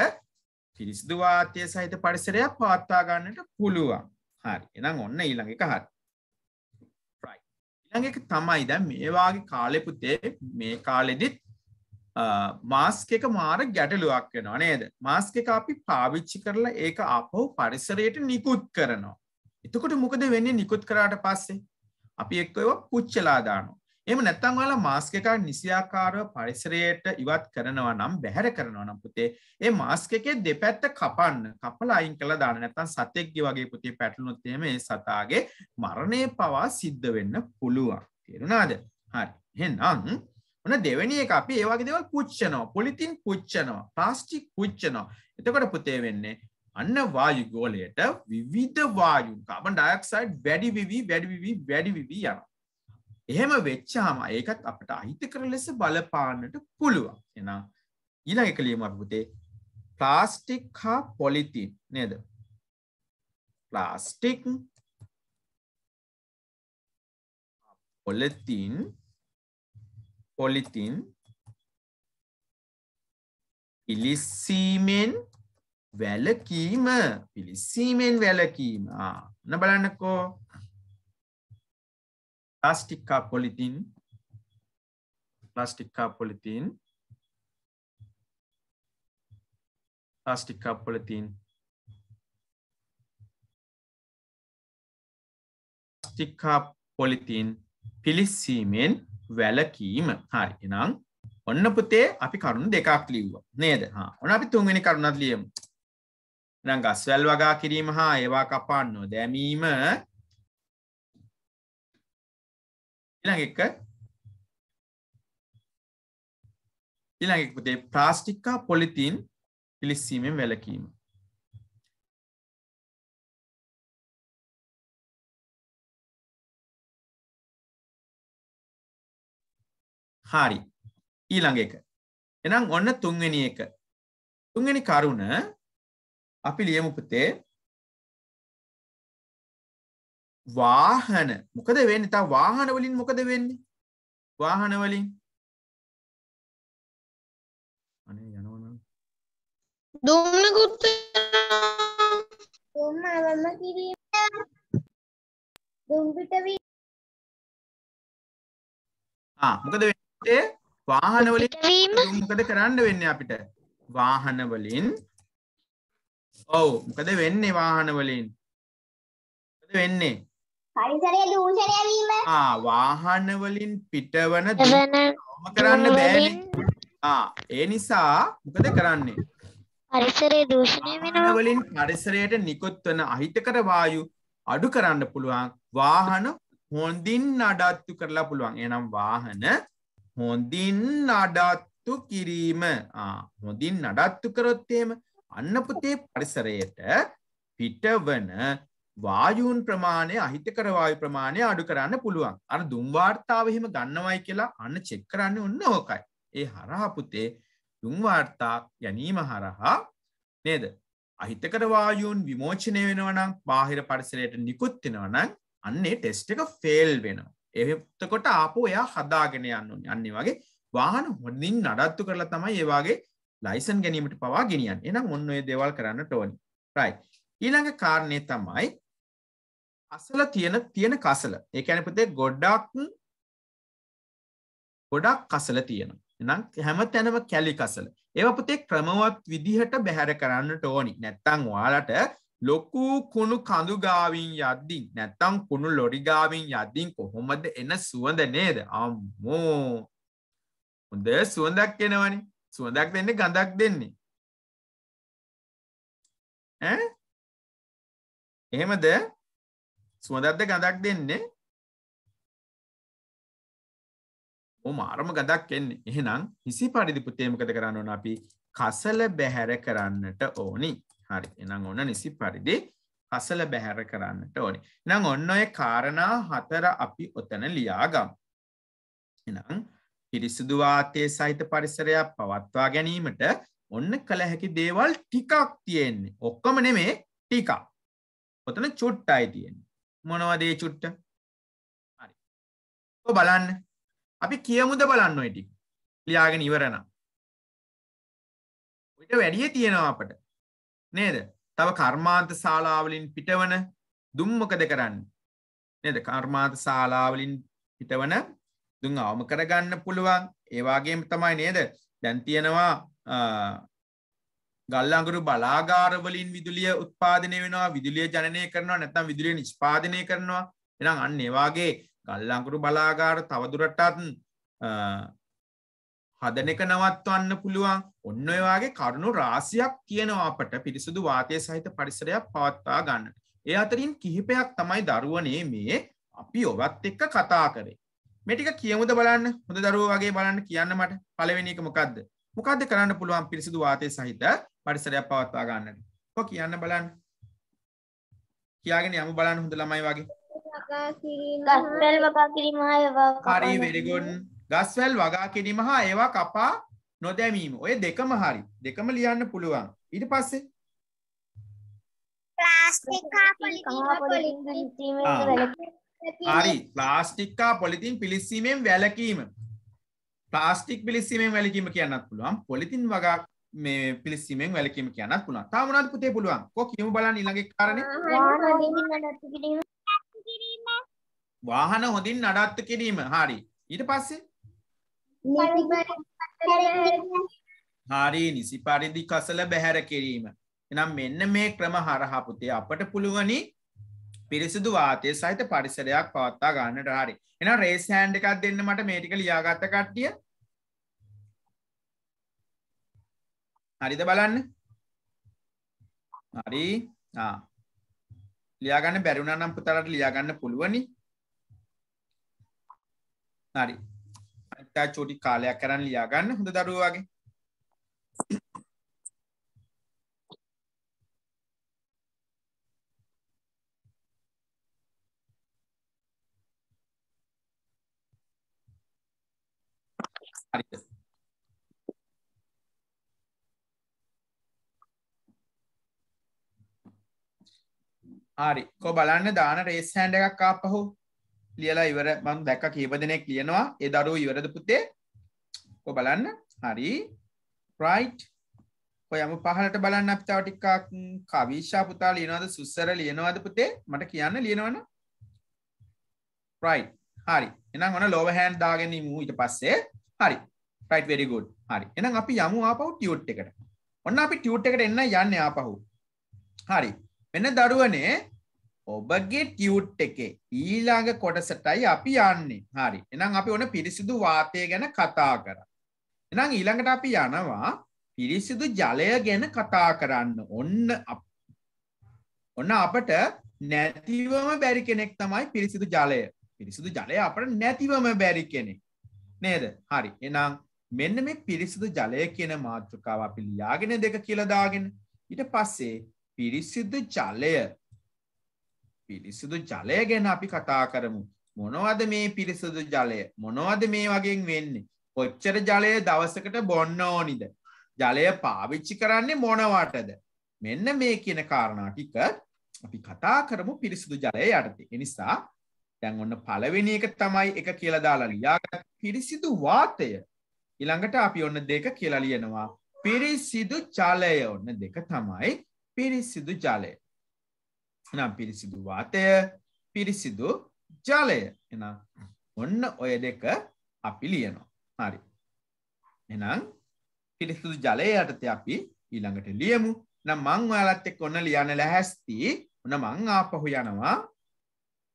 පිරිසිදු වාතය සහිත පරිසරයක් පවත්වා ගන්නට පුළුවන් හරි එනම් ඔන්න ඊළඟ එක හරි ඊළඟ එක තමයි දැන් මේ වගේ කාලෙ පුතේ මේ කාලෙදිත් මාස්ක එක මාර ගැටලුවක් වෙනවා නේද මාස්ක එක අපි පාවිච්චි කරලා ඒක අපහු පරිසරයට නිකුත් කරනවා එතකොට මොකද වෙන්නේ නිකුත් කරාට පස්සේ අපි එක්ක ඒවා පුච්චලා දානවා එම නැත්තං ඔයාලා මාස්ක එකක් නිසියාකාරව පරිසරයට ඉවත් කරනවා නම් බැහැර කරනවා නම් පුතේ ඒ මාස්ක එකේ දෙපැත්ත කපන්න කපලා අයින් කළා දාන්න නැත්තම් සතෙක්ගේ වගේ පුතේ පැටලුනොත් එහෙම ඒ සතාගේ මරණය පවා සිද්ධ වෙන්න පුළුවන් තේරුණාද හරි එහෙනම් ඔන්න දෙවෙනි එක අපි ඒ වගේ දේවල් පුච්චනවා පොලිතින් පුච්චනවා ප්ලාස්ටික් පුච්චනවා එතකොට පුතේ වෙන්නේ අන්න වායු ගෝලයට විවිධ වායුන් කාබන් ඩයොක්සයිඩ් වැඩි විවි වැඩි විවි වැඩි විවි යනවා එහෙම වෙච්චාම ඒකත් අපට අහිතකර ලෙස බලපාන්නට පුළුවන් එන ඊළඟ එක ලියීම අපපුතේ ප්ලාස්ටික් හා පොලිතින් නේද ප්ලාස්ටික් පොලතින් පොලිතින් පිලිස්සීමෙන් වැලකීම පිලිස්සීමෙන් වැලකීම න බලන්නකෝ plastic cup polythene plastic cup polythene plastic cup polythene plastic cup polythene පිලිස්සීමෙන් වැලකීම හරි එනම් ඔන්න පුතේ අපි කරුණු දෙකක් ලිව්වා නේද ඔන්න අපි තුන්වෙනි කරුණත් ලියමු නම් ගස්වැල් වගා කිරීම හා ඒවා කපන්න දැමීම ඊළඟ එක ඊළඟ එක පුතේ ප්ලාස්ටික් හා පොලිතීන් පිලිස්සීමෙන් වැළකීම. හරි. ඊළඟ එක. එහෙනම් ඔන්න තුන්වෙනි එක. තුන්වෙනි කරුණ අපි ලියමු පුතේ වාහන මොකද වෙන්න තා වාහන වලින් මොකද වෙන්නේ වාහන වලින් අනේ යනවන දුන්නකුත් දුන්න අවම කිරීම දුම් පිටවී ආ මොකද වෙන්නේ වාහන වලින් මොකද කරන්න වෙන්නේ අපිට වාහන වලින් ඔව් මොකද වෙන්නේ වාහන වලින් මොකද වෙන්නේ පරිසරය දූෂණය වීම ආ වාහන වලින් පිටවන කොහොම කරන්න බෑනේ ආ ඒ නිසා මොකද කරන්නේ පරිසරය දූෂණය වෙනවා වලින් පරිසරයට නිකුත් වන අහිතකර වායු අඩු කරන්න පුළුවන් වාහන හොඳින් නඩත්තු කරලා පුළුවන් එනම් වාහන හොඳින් නඩත්තු කිරීම හොඳින් නඩත්තු කරොත් එහෙම අන්න පුතේ පරිසරයට පිටවන වායුන් ප්‍රමාණය අහිතකර වායු ප්‍රමාණය අඩු කරන්න පුළුවන් අර දුම්වාර්තාව එහෙම ගන්නවයි කියලා අන්න චෙක් කරන්න ඔන්න ඕකයි ඒ හරහපුතේ දුම්වාර්තා ගැනීම හරහා නේද අහිතකර වායුන් විමෝචනය වෙනවනම් බාහිර පරිසරයට නිකුත් වෙනවනම් අන්නේ ටෙස්ට් එක ෆෙල් වෙනවා. එතකොට ආපහු එයා හදාගෙන යන්න ඕනේ. අන්නේ වගේ වාහන හොඳින් නඩත්තු කරලා තමයි ඒ වගේ ලයිසන් ගැනීමට පවා ගෙනියන්නේ. එහෙනම් ඔන්න ඔය දේවල් කරන්න ඕනේ. right. ඊළඟ කාරණේ තමයි අසල තියෙන තියෙන කසල ඒ ඇන පුතේ ගොඩ්ඩක් ගොඩක් කසල තියෙන නම් හැම තැනම කැලි කසල ඒව පුතේ ක්‍රමවත් විදිහට බැහැර කරන්නට ඕනි නැත්තං වාලට ලොකු කුණු කඳුගාවින් යද්දිින් නැත්තම් කුණු ලොඩිගාවින් යද්දිින් කොහොමද එන සුවඳ නේද අම්මෝ හොඳ සුවඳක් එනවනි සුවඳක් දෙන්න ගඳක් දෙන්නේ එහෙමද සුවදක්ද ගඳක් දෙන්නේ මාරම ගදක් එන්නේ එහෙනම් හිසි පරිදි පුතේමකද කරන්න ඕන අපි කසල බැහැර කරන්නට ඕනි හරි එනම් ඕන නිසි පරිදි කසල බැහැර කරන්නට ඕනි නම් ඔන්න ඔය කාරණා හතර අපි ඔතන ලියාගම් එනම් පිරිසිදු වාතයේ සහිත පරිසරයක් පවත්වා ගැනීමට ඔන්න කළ හැකි දේවල් ටිකක් තියෙන්නේ ඔක්කොම නෙමේ ටිකක් ඔතන චුට්ටයි තියෙන්නේ මොනවදේ චුට්ට හරි බලන්න අපි කියමුද බලන්න ඔයිටි ලියාගෙන ඉවරන ඔට වැඩිය තියෙනවා අපට නේද තව කර්මාන්ත ශාලාවලින් පිටවන දුම්මකද කරන්න නද කර්මාත ශාලාවලින් හිටවන දුන් අවම කරගන්න පුළුවන් ඒවාගේම තමයි නේද දැන් තියෙනවා ගල්ලඟුරු බලාගාරවලින් විදුලිය උත්පාදනය වෙනවා විදුලිය ජනය කරනවා නැතම් විදුලිය නිෂ්පාදනය කරනවා එනම් අන්න ඒවාගේ ගල්ලංකුරු බලාගාර තවදුරටත් හදන එක නවත්වන්න පුළුවන් ඔන්න ඔයවාගේ කරුණු රාසියක් කියනවා අපට පිරිසුදු වාතය සහිත පරිසරයක් පවත්වා ගන්න. ඒ අතරින් කිහිපයක් තමයි දරුවනේ මේ අපි ඔවත් එක්ක කතා කරේ. මෙටික කියමුද බලන්න හොඳ දරුව වගේ බලන්න කියන්න මට පලවෙනි එක මොකක්ද මොකක්ද කරන්න පුළුවන් පිරිසිදු වාතය සහිත පරිසරයක් පවත්වා ගන්නට හො කියන්න බලන්න කියගෙන යමු බලන්න හොඳ ළමයි වගේ හරි වෙරිගොන් ගස්වැල් වගා කිරීම හා ඒවා කපා නොදැමීම ඔය දෙකම හරි දෙකම ලියන්න පුළුවන් ඊට පස්සේ හරි ප්ලාස්ටික්කා පොලිතින් පිලිස්සීමෙන් වැලකීම පාස්ටික් පිලිස්සීමෙන් වැලකීම කියන්නත් පුළුවන් පොලිතින් වගක් මේ පිලිස්සීමෙන් වැලකීම කියන්නත් පුළුවන් තාමනත් පුතේ පුළුවන් කො කියමු බලන්න ඊළඟ කාරණේ වාහන හොඳින් නඩත්තු කිරීම හරි ඊට පස්සේ හරි නිසි පරිදි කසල බැහැර කිරීම එනම් මෙන්න මේ ක්‍රම හරහා පුතේ අපට පුළුවනි පිරිසිදු වාතය සහිත පරිසරයක් පවත්තා ගන්නට හරි එන රේස් හෑන්ඩ් එකක් දෙන්න මට මේටික ලියාගත්ත කට්ටිය හරිද බලන්න හරි ලියාගන්න බැරිුණා නම් පුතාලට ලියාගන්න පුළුවනි හරි අනිත්තා චෝටි කාලයක් කරන් ලියාගන්න හොඳ දරුවෝ වගේ හරිද හරි කො බලන්න දාන රේස් හැන්ඩ එකක් ආපහු ලියලා ඉවර මං දැක්ක කීප දෙනෙක් ලියනවා ඒ දරුවෝ ඉවරද පුතේ කො බලන්න හරි රයිට් ඔයම පහලට බලන්න අපි තව ටිකක් කවිෂා පුතා ලියනවද සුස්සර ලියනවද පුතේ මට කියන්න ලියනවනේ රයිට් හරි එහෙනම් ඔන ලෝව හෑන්ඩ් දාගෙන ඉමු ඊට පස්සේ හරි රයිට් වෙරි ගුඩ් හරි එහෙනම් අපි යමු ආපහු ටියුට් එකට ඔන්න අපි ටියුට් එකට එන්න යන්නේ ආපහු හරි මෙන දරුවනේ ඔබගේ ටියුට් එකේ ඊළඟ කොටසටයි අපි යන්නේ හරි එනම් අපි ඕන පිරිසිදු වාතය ගැන කතා කර. එනම් ඊළඟට අපි යනවා පිරිසිදු ජලය ගැන කතා කරන්න ඔන්න ඔන්න අපට නැතිවම බැරි කෙනෙක් තමයි පිරිසිදු ජලය පිරිසිදු ජලය අපට නැතිවම බැරි කෙනෙක් නේද හරි එනම් මෙන්න මේ පිරිසිදු ජලය කියන මාතෘකාව අපි ලියාගෙන දෙක කියලදාගෙන ඉට පස්සේ පිරිසිදු ජලය පිරිසිදු ජලය ගැන අපි කතා කරමු මොනවද මේ පිරිසිදු ජලය මොනවද මේ වගෙන් වෙන්නේ කොච්චර ජලය දවසකට බොන්න ඕනිද ජලය පාවිච්චි කරන්නේ මොනවටද මෙන්න මේ කියන කාරණා ටික අපි කතා කරමු පිරිසිදු ජලය යටතේ එනිසා දැන් ඔන්න පළවෙනි එක තමයි එක කියලා දාලා ලියාගත් පිරිසිදු වාතය ඊළඟට අපි ඔන්න දෙක කියලා ලියනවා පිරිසිදු ජලය ඔන්න දෙක තමයි පිරිසිදු ජලය. නම් පිරිසිදු වාතය පිරිසිදු ජලය එනම් ඔන්න ඔය දෙක අපි ලියනවා හරි. එනම් පිරිසිදු ජලය යටත අපි ඊළඟට ලියමු නම් මං ඔයාලත් එක්ක ඔන්න ලියන්න ලැහැස්ති ඔන්න මං ආපහු යනවා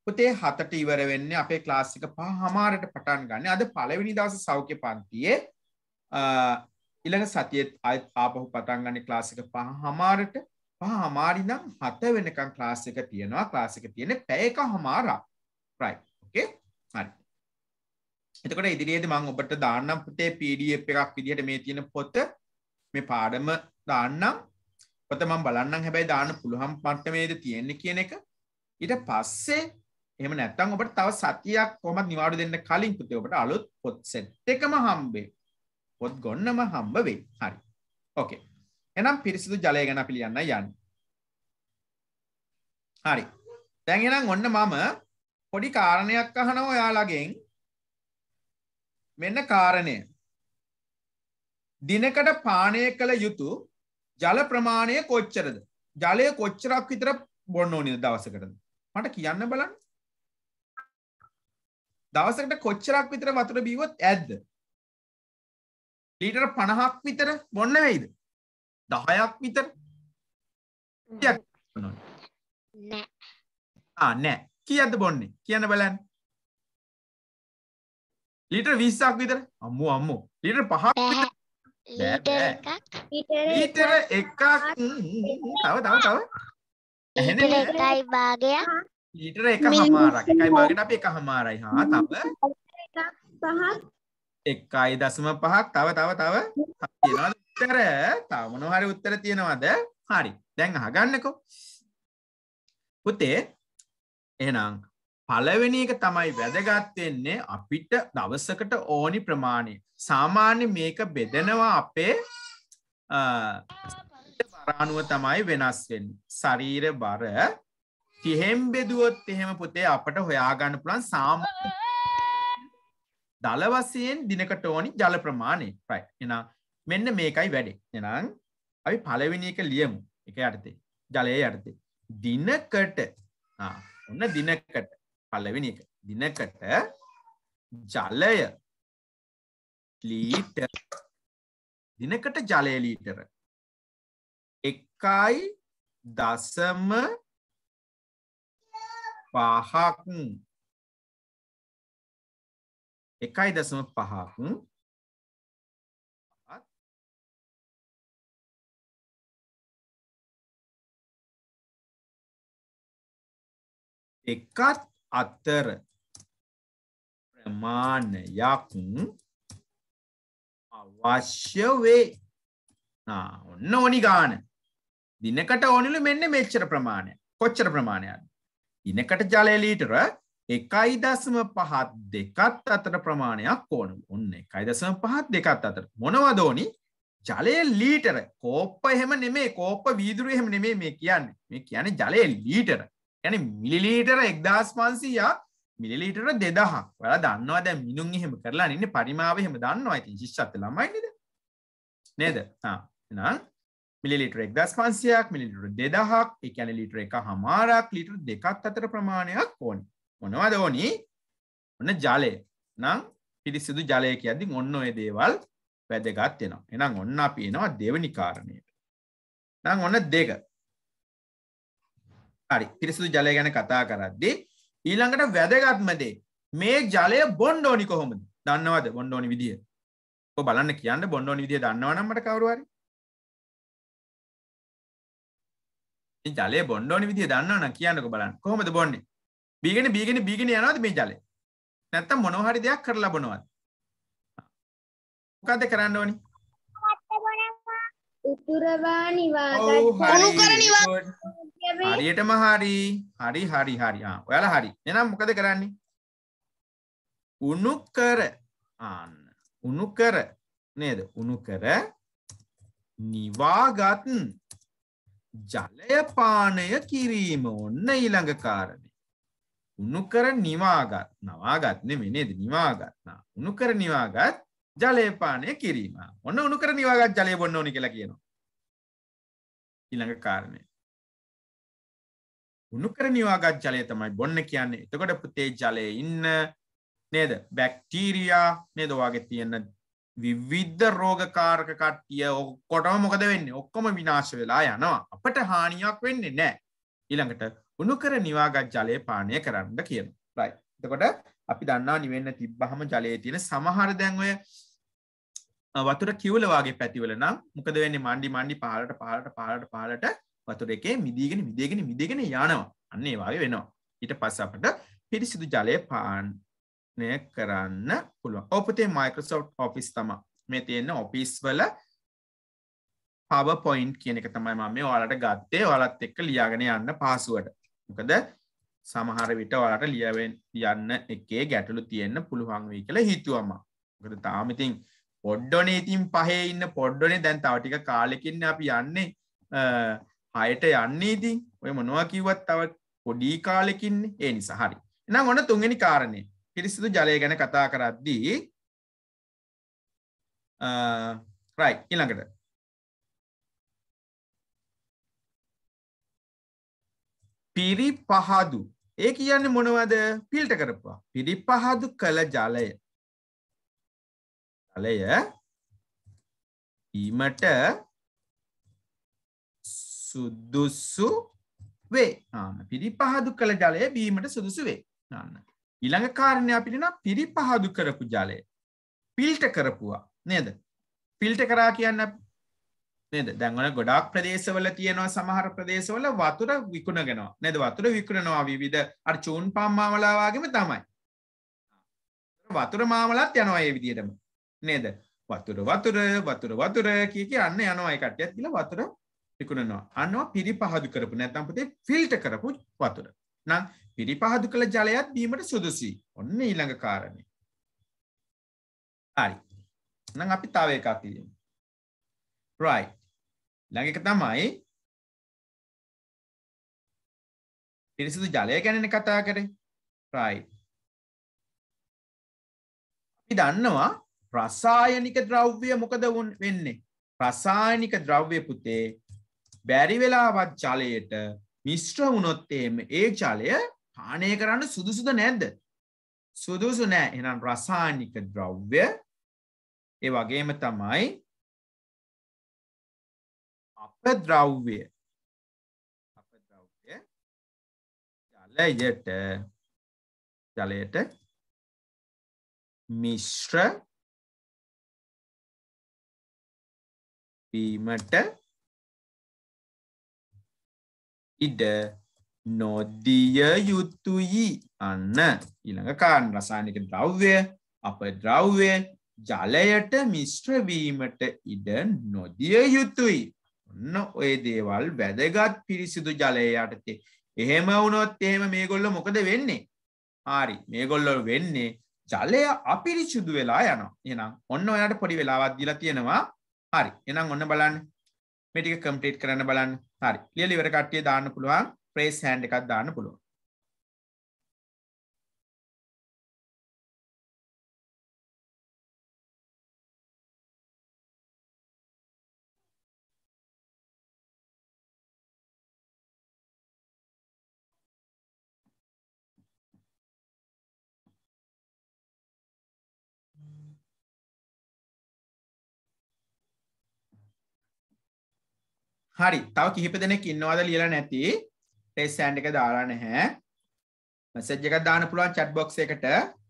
පුතේ හතට ඉවර වෙන්නේ අපේ ක්ලාසික පහමාරට පටන් ගන්න අද පළවෙනි දවස සෞඛ්‍ය පන්තියේ ඉළඟ සතියත් ආපහු පටන් ගන්න ක්ලාසික පහමාරට පහ හමාරි නම් හත වෙනකම් ක්ලාස් එක තියෙනවා ක්ලාස් එක තියෙන පැය එක හමාරක් right okay හරි එතකොට ඉදිරියේදී මම ඔබට දාන්නම් පුතේ PDF එකක් විදිහට මේ තියෙන පොත මේ පාඩම දාන්නම් පොත මම බලන්නම් හැබැයි දාන්න පුළුවන් මට්ටමේද තියෙන්නේ කියන එක ඊට පස්සේ එහෙම නැත්නම් ඔබට තව සතියක් කොහොමද නිවාඩු දෙන්න කලින් පුතේ ඔබට අලුත් පොත් සෙට් එකම හම්බේ පොත් ගොන්නම හම්බ වෙයි හරි ඕකේ එනම් පිරිසිදු ජලය ගැන පිළියන්න යන්න හරි දැන්ගෙනම් ඔන්න මම පොඩි කාරණයක් අහනව ඔයාලගෙන් මෙන්න කාරණය දිනකට පානය කළ යුතු ජල ප්‍රමාණය කොච්චරද ජලය කොච්චරක් විතර බොන්න ඕනිද දවසකටද මට කියන්න බලන්න දවසකට කොච්චරක් විතර වතුර බීවොත් ඇද්ද ලීටර පණහක් විතර බොන්න වෙයිද දහයක් විතර නෑ කියද බොන්නේ කියන්න බලන්න ලිටර් විස්සක් විතර අම්මු අම්මු ලිටර් පහක් ලිටර එකක් තව තව තව එකයි භාගයක් ලිටර එක හමාරක් එකයි භාගයට අපි එක හමාරයි හා තව එකයි දසම පහක් තව තව තව තියෙනවා උත්තර තවමන හරි උත්තර තියෙනවද හරි දැන් අහගන්නකෝ පුතේ එහෙනම් පළවෙනි එක තමයි වැදගත් වෙන්නේ අපිට දවසකට ඕනි ප්‍රමාණය. සාමාන්‍ය මේක බෙදනවා අපේ බරානුව තමයි වෙනස් වෙන්නේ. ශරීර බර 30න් බෙදුවොත් එහෙම පුතේ අපට හොයාගන්න පුළුවන් සාමාන්‍ය දල වශයෙන් දිනකට ඕනි ජල ප්‍රමාණය. right. එහෙනම් මෙන්න මේකයි වැඩේ. එනම් අපි පළවෙනි එක ලියමු. එක යටතේ. ජලය යටතේ. දිනකට ඔන්න දිනකට පළවෙනි එක දිනකට ජලය ලීටර් දිනකට ජලය ලීටර එකයි දසම පහක් එකයි දසම පහක් එකත් අතර ප්‍රමාණයක් අවශ්‍ය වේ ඔන්න ඕනි ගාන දිනකට ඕනිලු මෙන්න මෙච්චර ප්‍රමාණය කොච්චර ප්‍රමාණයක් ඉනකට ජලය ලීටර එකයි දසම පහත් දෙකත් අතර ප්‍රමාණයක් ඕන ඔන්න එකයි දසම පහත් දෙකත් අතර මොනවදෝනි ජලය ලීටර කෝප්ප එහෙම නෙමේ කෝප්ප වීදුරු එහෙම නෙමේ මේ කියන්නේ මේ කියන්නේ ජලය ලීටර යන මිලිලීටර එක්දස් පන්සීයක් මිලිලීටර දෙදහ ඔයා දන්නවා දැ මිනුන් එහෙම කරලා ඉන්න පරිමාව එහෙම දන්නවා ඇති ශිෂ්ත්ත ලමයිනිද නේද නම් මිලිට එක්දස් පන්සියක් මිලිට දෙදහක් එකැන ලිටර එක හමාරක් ලිටර දෙකත් අතර ප්‍රමාණයක් ඕන මොනවද ඕනි ඔන්න ජලය නම් පිරිසිදු ජලය කියදදි ඔන්න ඔය දේවල් වැදගත්වෙනවා එනම් ඔන්න අප එනවා දෙවනි කාරණයට නම් ඔන්න දෙක හරි පිරිසුදු ජලය ගැන කතා කරද්දී ඊළඟට වැදගත්මදේ මේ ජලය බොන්්ඩෝනි කොහොමද දන්නවද බොන්්ඩෝනි විදිිය බලන්න කියන්න බොන්්ඩෝනි විදිිය දන්නවනම්මට කවරුවරි ජලය බොන්්ඩෝනි විදිිය දන්නවන කියන්නක බලන්න කොහොමද බොන්න බීගෙන බීගෙන බීගෙන යනවද මේ ජලය නැත්තම් මොනොහරි දෙයක් කර ලබනවත් මොකක්ද කරන්න ඕනි උතුරවා නිවා උණු කර නිවා හරියටම හරි හරි හරි හරි ඔයාල හරි එනම් මොකද කරන්නේ උනු කර ආන්න උනු කර නේද උනු කර නිවාගත් ජලයපානය කිරීම ඔන්න ඊළඟ කාරණය උනු කර නිවාගත් නවාගත්න මෙනේද නිවාගත්නා උනු කර නිවාගත් ජලයපානය කිරීම ඔන්න උනු කර නිවාගත් ජලය බොන්න ඕනි කියලා කියනවා ඊළඟ කාරණය උුණුකර නිවාගත් ජලය තමයි බොන්න කියන්නේ එතකොට පුතේ ජලය ඉන්න නේද බැක්ටීරයා නේදවාගේ තියෙන විවිද්ධ රෝගකාරක කට්ටිය ඔක්කොටම මොකද වෙන්න ඔක්කොම විනාශ වෙලා යනවා අපට හානියක් වෙන්නේ නෑ ඉළඟට උුණුකර නිවාගත් ජලය පානය කරන්න කියන රයි එතකොට අපි දන්නා නිවෙන්න තිබ්බහම ජලය තියෙන සමහර දැන්වය වතුර කිවලවාගේ පැතිවල නම් මොකද වෙන්නේ මණ්ඩි මණ්ඩි පාලට පාලට පාලට පාලට වතුර එකේ මිදීගෙන මිදගෙන මිදගෙන යනවා අන්නේ වගේ වෙනවා ඊට පස්ස අපට පිරිසිදු ජලය පානය කරන්න පුළුව ඔපතේ මයිකසෝ් ඔෆිස් තම මේ තියෙන ඔෆිස් වල පවපොයින්් කියන එක තමයි මම මේ ඔයාලට ගත්තේ ඔයාලත් එක්ක ලියාගෙන යන්න පහසුවට මොකද සමහර විට ඔයාලට ලියවෙන් යන්න එකේ ගැටලු තියෙන්න පුළුවන් වී කියලා හිතුවම මොකද තාමඉතින් පොඩ්ඩොනේ ඉතින් පහේ ඉන්න පොඩ්ඩොනේ දැන් තවටික කාලෙකින්න අපි යන්නේ හයට යන්නේ ඉතින් ඔය මොනවා කිව්වත් තව පොඩි කාලෙකින් ඒ නිසා හරි එනම් ඔන්න තුන්ගනි කාරණය පිරිසිදු ජලය ගැන කතා කරද්දී රයි ඉළඟට පිරි පහදු ඒ කියන්න මොනවද පිල්ට කරපුවා පිරි පහදු කළ ජලය ජලය ඊමට සුදුසු වේ පිරි පහදු කළ ජලය බීමට සුදුසු වේ න්න. ඉළඟ කාරණය පිටින පිරි පහදු කරපු ජලය පිල්ට කරපුවා නේද පිල්ට කරා කියන්න නේද දැන්වල ගොඩක් ප්‍රදේශවල තියෙනවා සමහර ප්‍රදේශවල වතුර විකුණගෙනවා නැද වතුර විකුණනවා විවිධ අර චූන් පම්මාවලාවාගේම තමයි වතුර මාමලත් යනවා ඒ විදිටම නේද වතුර වතුර වතුර වතුර කිය කියන්න යනවා එකටයත් කියල වතුර විකුණනවා අනවා පිරිපහදු කරපු නැත්තම් පුතේ ෆිල්ට කරපු වතුර නම් පිරිපහදු කළ ජලයත් බීමට සුදුසී ඔන්න ඊළඟ කාරණය හරි නම් අපි තව එකක් කියමු right ළඟ එක තමයි පිරිසිදු ජලය ගැනන කතා කරේ right අපි දන්නවා රසායනික ද්‍රව්‍ය මොකද වෙන්නේ රසායනික ද්‍රව්‍ය පුතේ බැරිවෙලාවත් චලයට මිශ්්‍ර වුණොත් එහෙම ඒ චලය පානය කරන්න සුදුසුද නැද්ද. සුදුසු නෑ එනම් රසානික ද්‍රව්‍ය ඒ වගේම තමයි අප ද්‍රව්‍ය ජලයට ජලයට මිශ්්‍ර වීමට ඉඩ නොදිය යුතුයි අන්න ඊළඟ කාන් රසායනික ද්‍රව්‍ය අප ද්‍රව්‍ය ජලයට මිශ්‍රවීමට ඉඩ නොදිය යුතුයි ඔන්න ඔය දේවල් වැදගත් පිරිසිදු ජලයයටතේ එහෙම වුණොත් එහෙම මේගොල්ල මොකද වෙන්නේ හාරි මේගොල්ලො වෙන්නේ ජලය අපිරිසිුදු වෙලා යන එනම් ඔන්න ඔයාට පොඩි වෙලාවත් දිලා තියෙනවා හරි එනම් ඔන්න බලන්න මෙටික කම්පලේට් කරන්න බලන්න හරි ලියල ඉවර කට්ටිය දාන්න පුළුවන් ප්‍රේස් හෑන්ඩ් එකක් දාන්න පුළුවන් හරි තව කිහිප දෙනෙක් ඉන්නවාද ලියලා නැති ටෙස් සෑන්ඩ් එක දාලා නැහැ මැසේජ් එකක් දාන්න පුළුවන් chat box එකට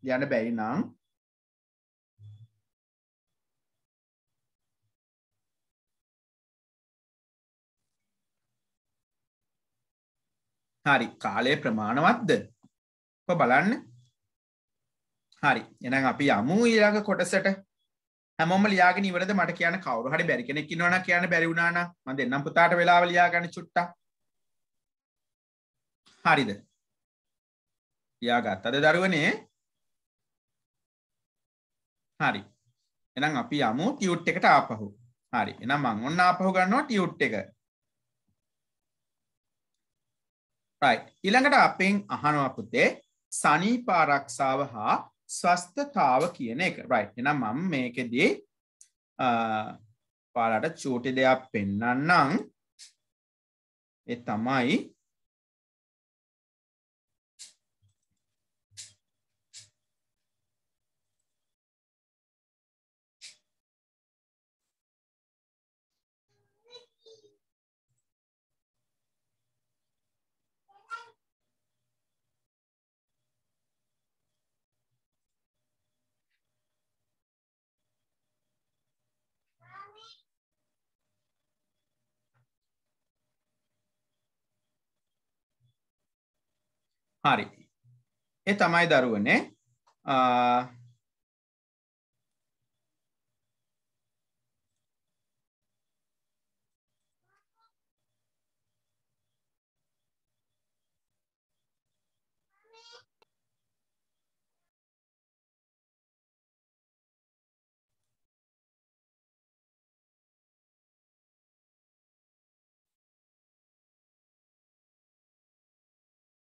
ලියන්න බැරි නම් හරි කාලය ප්‍රමාණවත්ද ඔබ බලන්න හරි එහෙනම් අපි යමු ඊළඟ කොටසට හැමෝම ලියාගෙන ඉවරද මට කියන කවරු හරි බැරි කෙනෙක් ඉන්නවන කියන්න බැරි වුණාන මම දෙන්නම් පුතාට වෙලාව ලියා ගන්න චුට්ටක් හරිද ලියාගත් අද දරුවනේ හරි එහෙනම් අපි යමු ටියුට් එකට ආපහු හරි එහෙනම් මම ඔන්න ආපහු ගන්නවා ටියුට් එක right ඊළඟට අපෙන් අහනවා පුතේ සනීප ආරක්ෂාව හා ස්වස්ථතාව කියන එක රයි් එනම් මම මේකදී පාලට චූටි දෙයක් පෙන්න්නන්නම් එ තමයි හරි. ඒ තමයි දරුවනේ.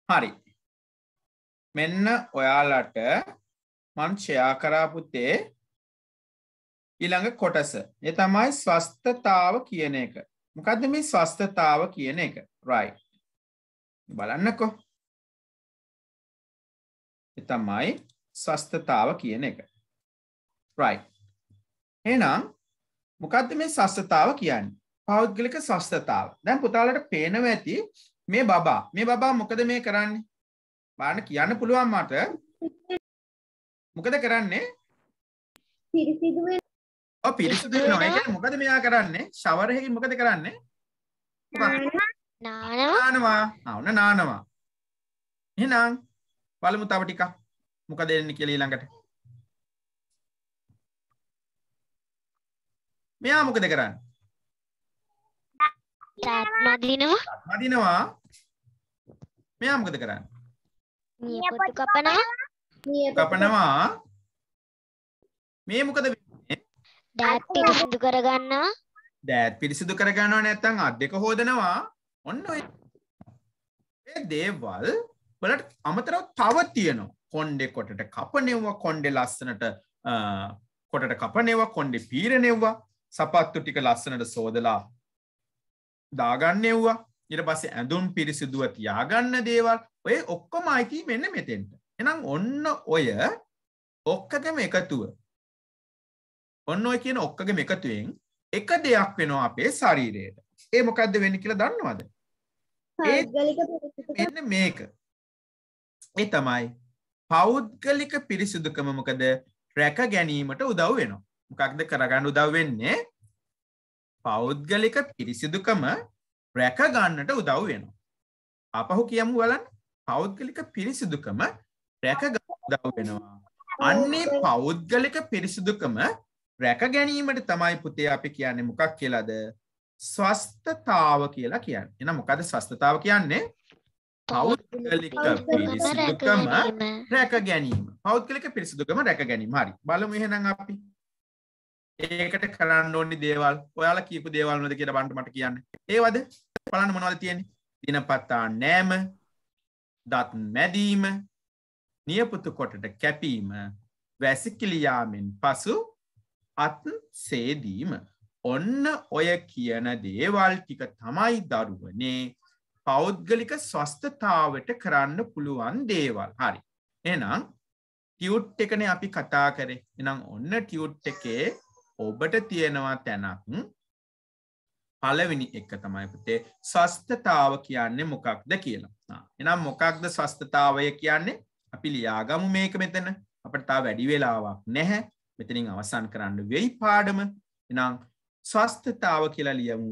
හරි මෙන්න ඔයාලට මන් ෂයා කරාපුතේ ඊළඟ කොටස ඒ තමයි ස්වස්ථතාව කියන එක මොකක්ද මේ ස්වස්ථතාව කියන එක රයි බලන්නකෝ එතමයි ස්වස්ථතාව කියන එක රයි එනම් මොකක්ද මේ ස්වස්ථතාව කියන්නේ පෞද්ගලික ස්වස්ථතාව දැන් පුතාලට පේනව ඇති මේ බබා මේ බබා මොකද මේ කරන්නේ බාන කියන්න පුළුවන් මට මොකද කරන්නේ පිරිසිදු වෙනවා මොකද මෙයා කරන්නේ ශවරයකින් මොකද කරන්නේ නානවා අවුන නානවා එහෙනම් බලමු තව ටිකක් මොකද එන්නේ කියලා ඊළඟට මෙයා මොකද කරන්නේ දත් මදිනවා දත් මදිනවා මෙයා මොකද කරන්නේ නියපොතු කපනවා කපනවා මේ මොකද වෙන්නේ දෑත් පිරිසිදු කරගන්නවා දෑත් පිරිසිදු කරගන්නවා නැත්නම් අත් දෙක හොදනවා ඔන්න ඔය ඒ දේවල් වලට අමතරව තව තියෙනවා කොණ්ඩේ කොටට කපනෙව්වා කොණ්ඩේ ලස්සනට කොටට කපනෙව්වා කොණ්ඩේ පීරනෙව්වා සපත්තු ටික ලස්සනට සෝදලා දාගන්නෙව්වා ඊට පස්සේ ඇඳුම් පිරිසිදුව තියාගන්න දේවල් ඔය ඔක්කොම අයිති මෙන්න මෙතෙන්ට. එනම් ඔන්න ඔය ඔක්කගම එකතුව. ඔන්න ඔය කියන ඔක්කගම එකතුවෙන් එක දෙයක් වෙනවා අපේ ශරීරයට. ඒ මොකක්ද වෙන්න කියලා දන්නවද? එන්න මේක. ඒ තමයි පෞද්ගලික පිරිසිදුකම මොකද රැක ගැනීමට උදව් වෙනවා. මොකක්ද කරගන්න උදව් වෙන්නේ? පෞද්ගලික පිරිසිදුකම රැක ගන්නට උදව් වෙනවා. අපහු කියමු බලන්න. පෞද්ගලික පිරිසිදුකම රැකග දව් වෙනවා. අන්නේ පෞද්ගලික පිරිසිදුකම රැක ගැනීමට තමයි පුතේ අපි කියන්නේ මොකක් කියලාද ස්වස්ථතාව කියලා කියන්න එන මොකද ස්වස්ථතාව කියන්නේ පෞද්ගලික පිරිසිදුකම රැක ගැනීම පෞද්ගලික පිරිසිදුකම රැක ගැනීම හරි බලමු එහෙනම් අපි ඒකට කරන්න ඕනි දේවල් ඔයාලා කීපු දේවල් වලද කියලා බන්ට මට කියන්න ඒවද බලන්න මොනවද තියෙන්නේ දිනපතා නෑම දත් මැදීම නියපුතු කොටට කැපීම වැසිකිලියාමෙන් පසු අත් සේදීම. ඔන්න ඔය කියන දේවල් ටික තමයි දරුවනේ පෞද්ගලික ස්වස්ථතාවට කරන්න පුළුවන් දේවල් හරි. එනම් ටියුට් එකන අපි කතා කරේ එනම් ඔන්න ටියුට් එකේ ඔබට තියෙනවා තැනක් පලවෙනි එක තමයි පුතේ ස්වස්ථතාව කියන්නේ මොකක්ද කියලා. එනම් මොකක්ද ස්වස්ථතාවය කියන්නේ අපි ලියාගමු මේක මෙතන අපට තා වැඩි වෙලාවක් නැහැ මෙතනින් අවසන් කරන්න වෙයි පාඩම එනම් ස්වස්ථතාව කියලා ලියමු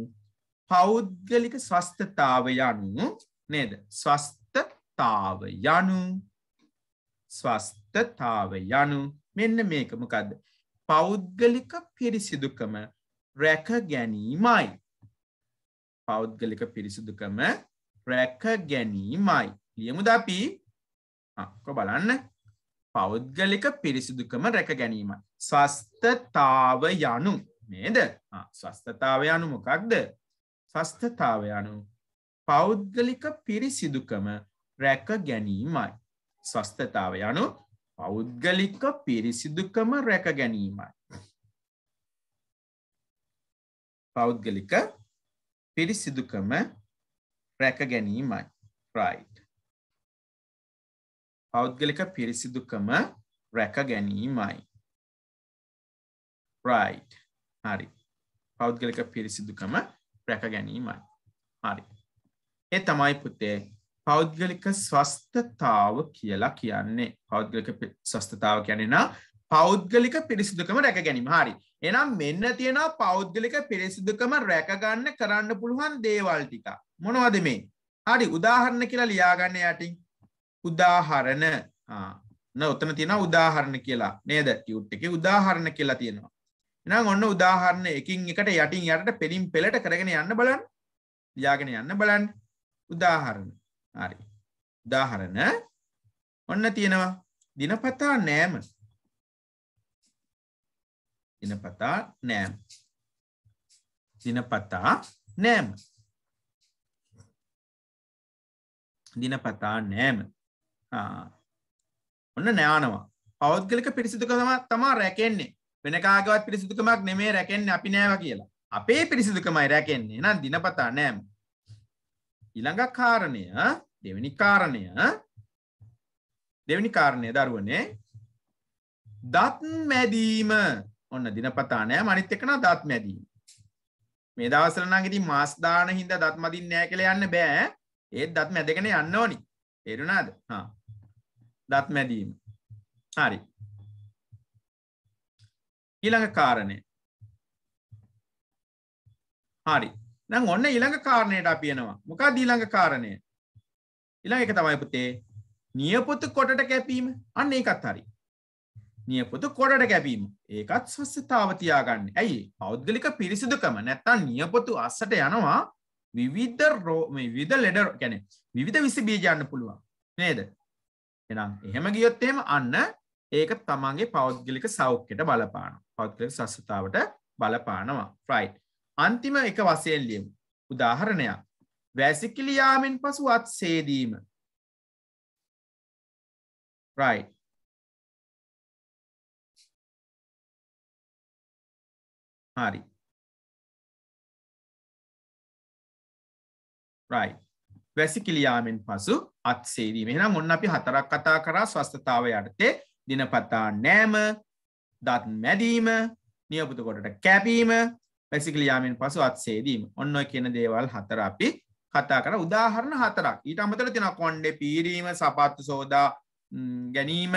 පෞද්ගලික ස්වස්ථතාව යනු නේද ස්වස්ථතාව යනු ස්වස්ථතාව යනු මෙන්න මේකමකද පෞද්ගලික පිරිසිදුකම රැක ගැනීමයි පෞද්ගලික පිරිසිදුකම රැක ගැනීමයි. ලියමුද අපි කො බලන්න පෞද්ගලික පිරිසිදුකම රැක ගැනීම. ස්වස්ථතාව යනු නේද ස්වස්ථතාව යනු මොකක්ද ස්වස්ථතාව යනු පෞද්ගලික පිරිසිදුකම රැක ගැනීමයි. ස්වස්ථතාව යනු පෞද්ගලික පිරිසිදුකම රැක ගැනීමයි. පෞද්ගලික පිරිසිදුකම රැක ගැනීමයි රයිට් පෞද්ගලික පිරිසිදුකම රැක ගැනීමයි රයිට් හරි පෞද්ගලික පිරිසිදුකම රැක ගැනීමයි හරි ඒ තමයි පුතේ පෞද්ගලික ස්වස්ථතාව කියලා කියන්නේ පෞද්ගලික ස්වස්ථතාව කියැනෙන පෞද්ගලික පිරිසිදුකම රැක ගැනීම හරි. එනම් මෙන්න තියෙන පෞද්ගලික පිරිසිදුකම රැකගන්න කරන්න පුළුවන් දේවල් ටික. මොනවද මේ? හරි උදාහරණ කියලා ලියාගන්න යටින්. උදාහරණ. ආ. උත්තර තියෙන උදාහරණ කියලා. නේද? ටියුට් එකේ උදාහරණ කියලා තියෙනවා. එහෙනම් ඔන්න උදාහරණ එකින් එකට යටින් යටට පෙලින් පෙලට කරගෙන යන්න බලන්න. ලියාගෙන යන්න බලන්න. උදාහරණ. හරි. උදාහරණ ඔන්න තියෙනවා. දිනපතා නෑම දිනපතා නෑම දිනපතා නෑම දිනපතා නෑම ඔන්න නෑනවා පෞද්ගලික පිරිසිදුකම තමා රැකෙන්නේ වෙන කාගවත් පිරිසිදුකමක් නෙමේ රැකෙන්නේ අපි නෑව කියලා අපේ පිරිසිදුකමයි රැකෙන්නේ නම් දිනපතා නෑම ඊළඟ කාරණය දෙවැනි කාරණය දෙවැනි කාරණය දරුවනේ දත් මැදීම ඔන්න දිනපතා නෑම අනිත් එකන දත් මැදී. මේ දවසල නම් ඉතින් මාස් දාන හින්දා දත් මදින්න නෑ කියලා යන්න බෑ. ඒත් දත් මැදගෙන යන්න ඕනි. තේරුණාද? හා. දත් මැදීම. හරි. ඊළඟ කාරණය. හරි. දැන් ඔන්න ඊළඟ කාරණයට අපි එනවා. මොකක්ද ඊළඟ කාරණය? ඊළඟ එක තමයි පුතේ නියපොතු කොටට කැපීම. අන්න ඒකත් හරි. නියපොතු කොඩට කැපීම ඒකත් ස්වස්්‍යතාවතියාගන්න ඇයි පෞද්ගලික පිරිසිදුකම නැත්තන් නියපොතු අස්සට යනවා විවිධ රෝම විධ ලෙඩර ගැන විධ විසි බීජන්න පුළුවන් නේද එනම් එහෙම ගියොත්තේම අන්න ඒක තමන්ගේ පෞද්ගලික සෞඛ්‍යට බලපාන පෞද්ගලික සස්ථාවට බලපානවා ෆ්‍රයි් අන්තිම එක වසයෙන් ලියම් උදාහරණයක් වැසිකිලියාමෙන් පසු අත් සේදීම රයි් හරි රයි වැසිකිලියාමෙන් පසු අත්සේරීම එනම් ඔන්න අපි හතරක් කතා කරා ස්වස්ථතාව යටතේ දිනපතා නෑම දත් මැදීම නියපුතු කොටට කැපීම වැසිකිලියාමෙන් පසු අත්සේදීම ඔන්න කියන දේවල් හතර අපි කතා කර උදාහරණ හතරක් ඊට අමතර තින කොන්්ඩ පීරීම සපත්තු සෝදා ගැනීම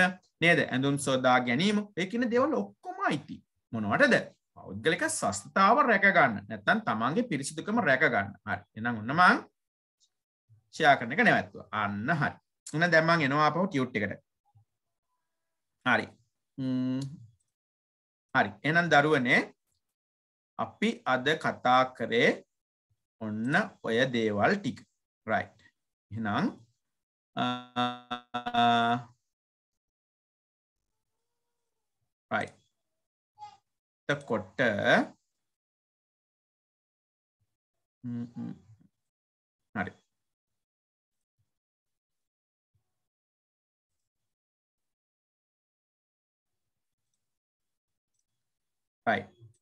නේද ඇඳුම් සෝදා ගැනීම එකන දෙවල් ඔක්කොම අයිති මොනවටද පුද්ගලික සස්ථතාව රැකගන්න නැත්තන් තමන්ගේ පිරිසිදුකම රැකගන්න හරි එනම් උන්නමං ෂයා කරන එක නැවැත්ව අන්න හරි එන දැමන් එනවා පහු ටියුට් එකට හරි හරි එනම් දරුවනේ අපි අද කතා කරේ ඔන්න ඔය දේවල් ටික රයි් එනම් right කොට හරි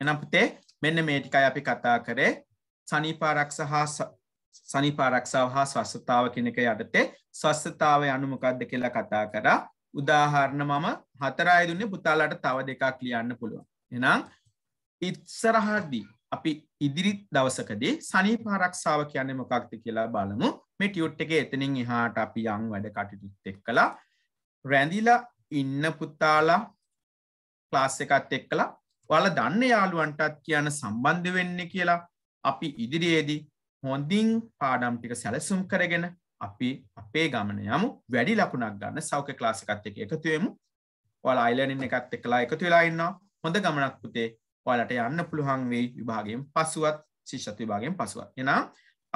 එනම් පුතේ මෙන්න මේ ටිකයි අපි කතා කරේ සනීපාරක්ෂ හා සනිපාරක්ෂාව හා ස්වස්ථතාව කෙනෙක යටතේ ස්වස්ථතාව අනුමකක්ද කියලා කතා කරා උදාහරණ මම හතරයි දුන්නේ පුතාලට තව දෙකක් ලියන්න පුළුවන් එනම් ඉත්සරහදී අපි ඉදිරි දවසකදේ සනී පාරක්ෂාව කියන මොකක්ද කියලා බලමු මේ ටියුට් එක එතනින් එහාට අපි යම් වැඩ කටයුතුත් එක් කලා රැඳිලා ඉන්න පුතාලා ක්ලාස් එකත් එක් කලා වල දන්න යාළුවන්ටත් කියන සම්බන්ධ වෙන්න කියලා අපි ඉදිරියේදී හොඳින් පාඩම් ටික සැලසුම් කරගෙන අපි අපේ ගමන යමු වැඩි ලකුණක් ගන්න සෞඛ්‍ය ක්ලාසිකත් එක එකතුවමු ඔයාලා අයිලනින් එකත් එක්ලා එකතු වෙලා ඉන්නවා හොඳ ගමනක් පුතේ ඔයාලට යන්න පුළුවන් වෙයි විභාගයෙන් පසුවත් ශිෂ්‍යත්ව විභාගයෙන් පසුවත්. එහෙනම්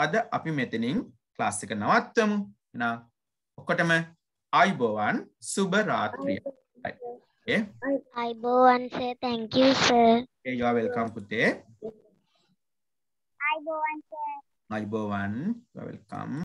අද අපි මෙතනින් ක්ලාස් එක නවත්වමු. එහෙනම් ඔක්කොටම ආයුබෝවන් සුබ රාත්‍රිය. Okay. ආයුබෝවන් sir thank you sir. Okay, you are welcome පුතේ. ආයුබෝවන් සර්. ආයුබෝවන් you are welcome.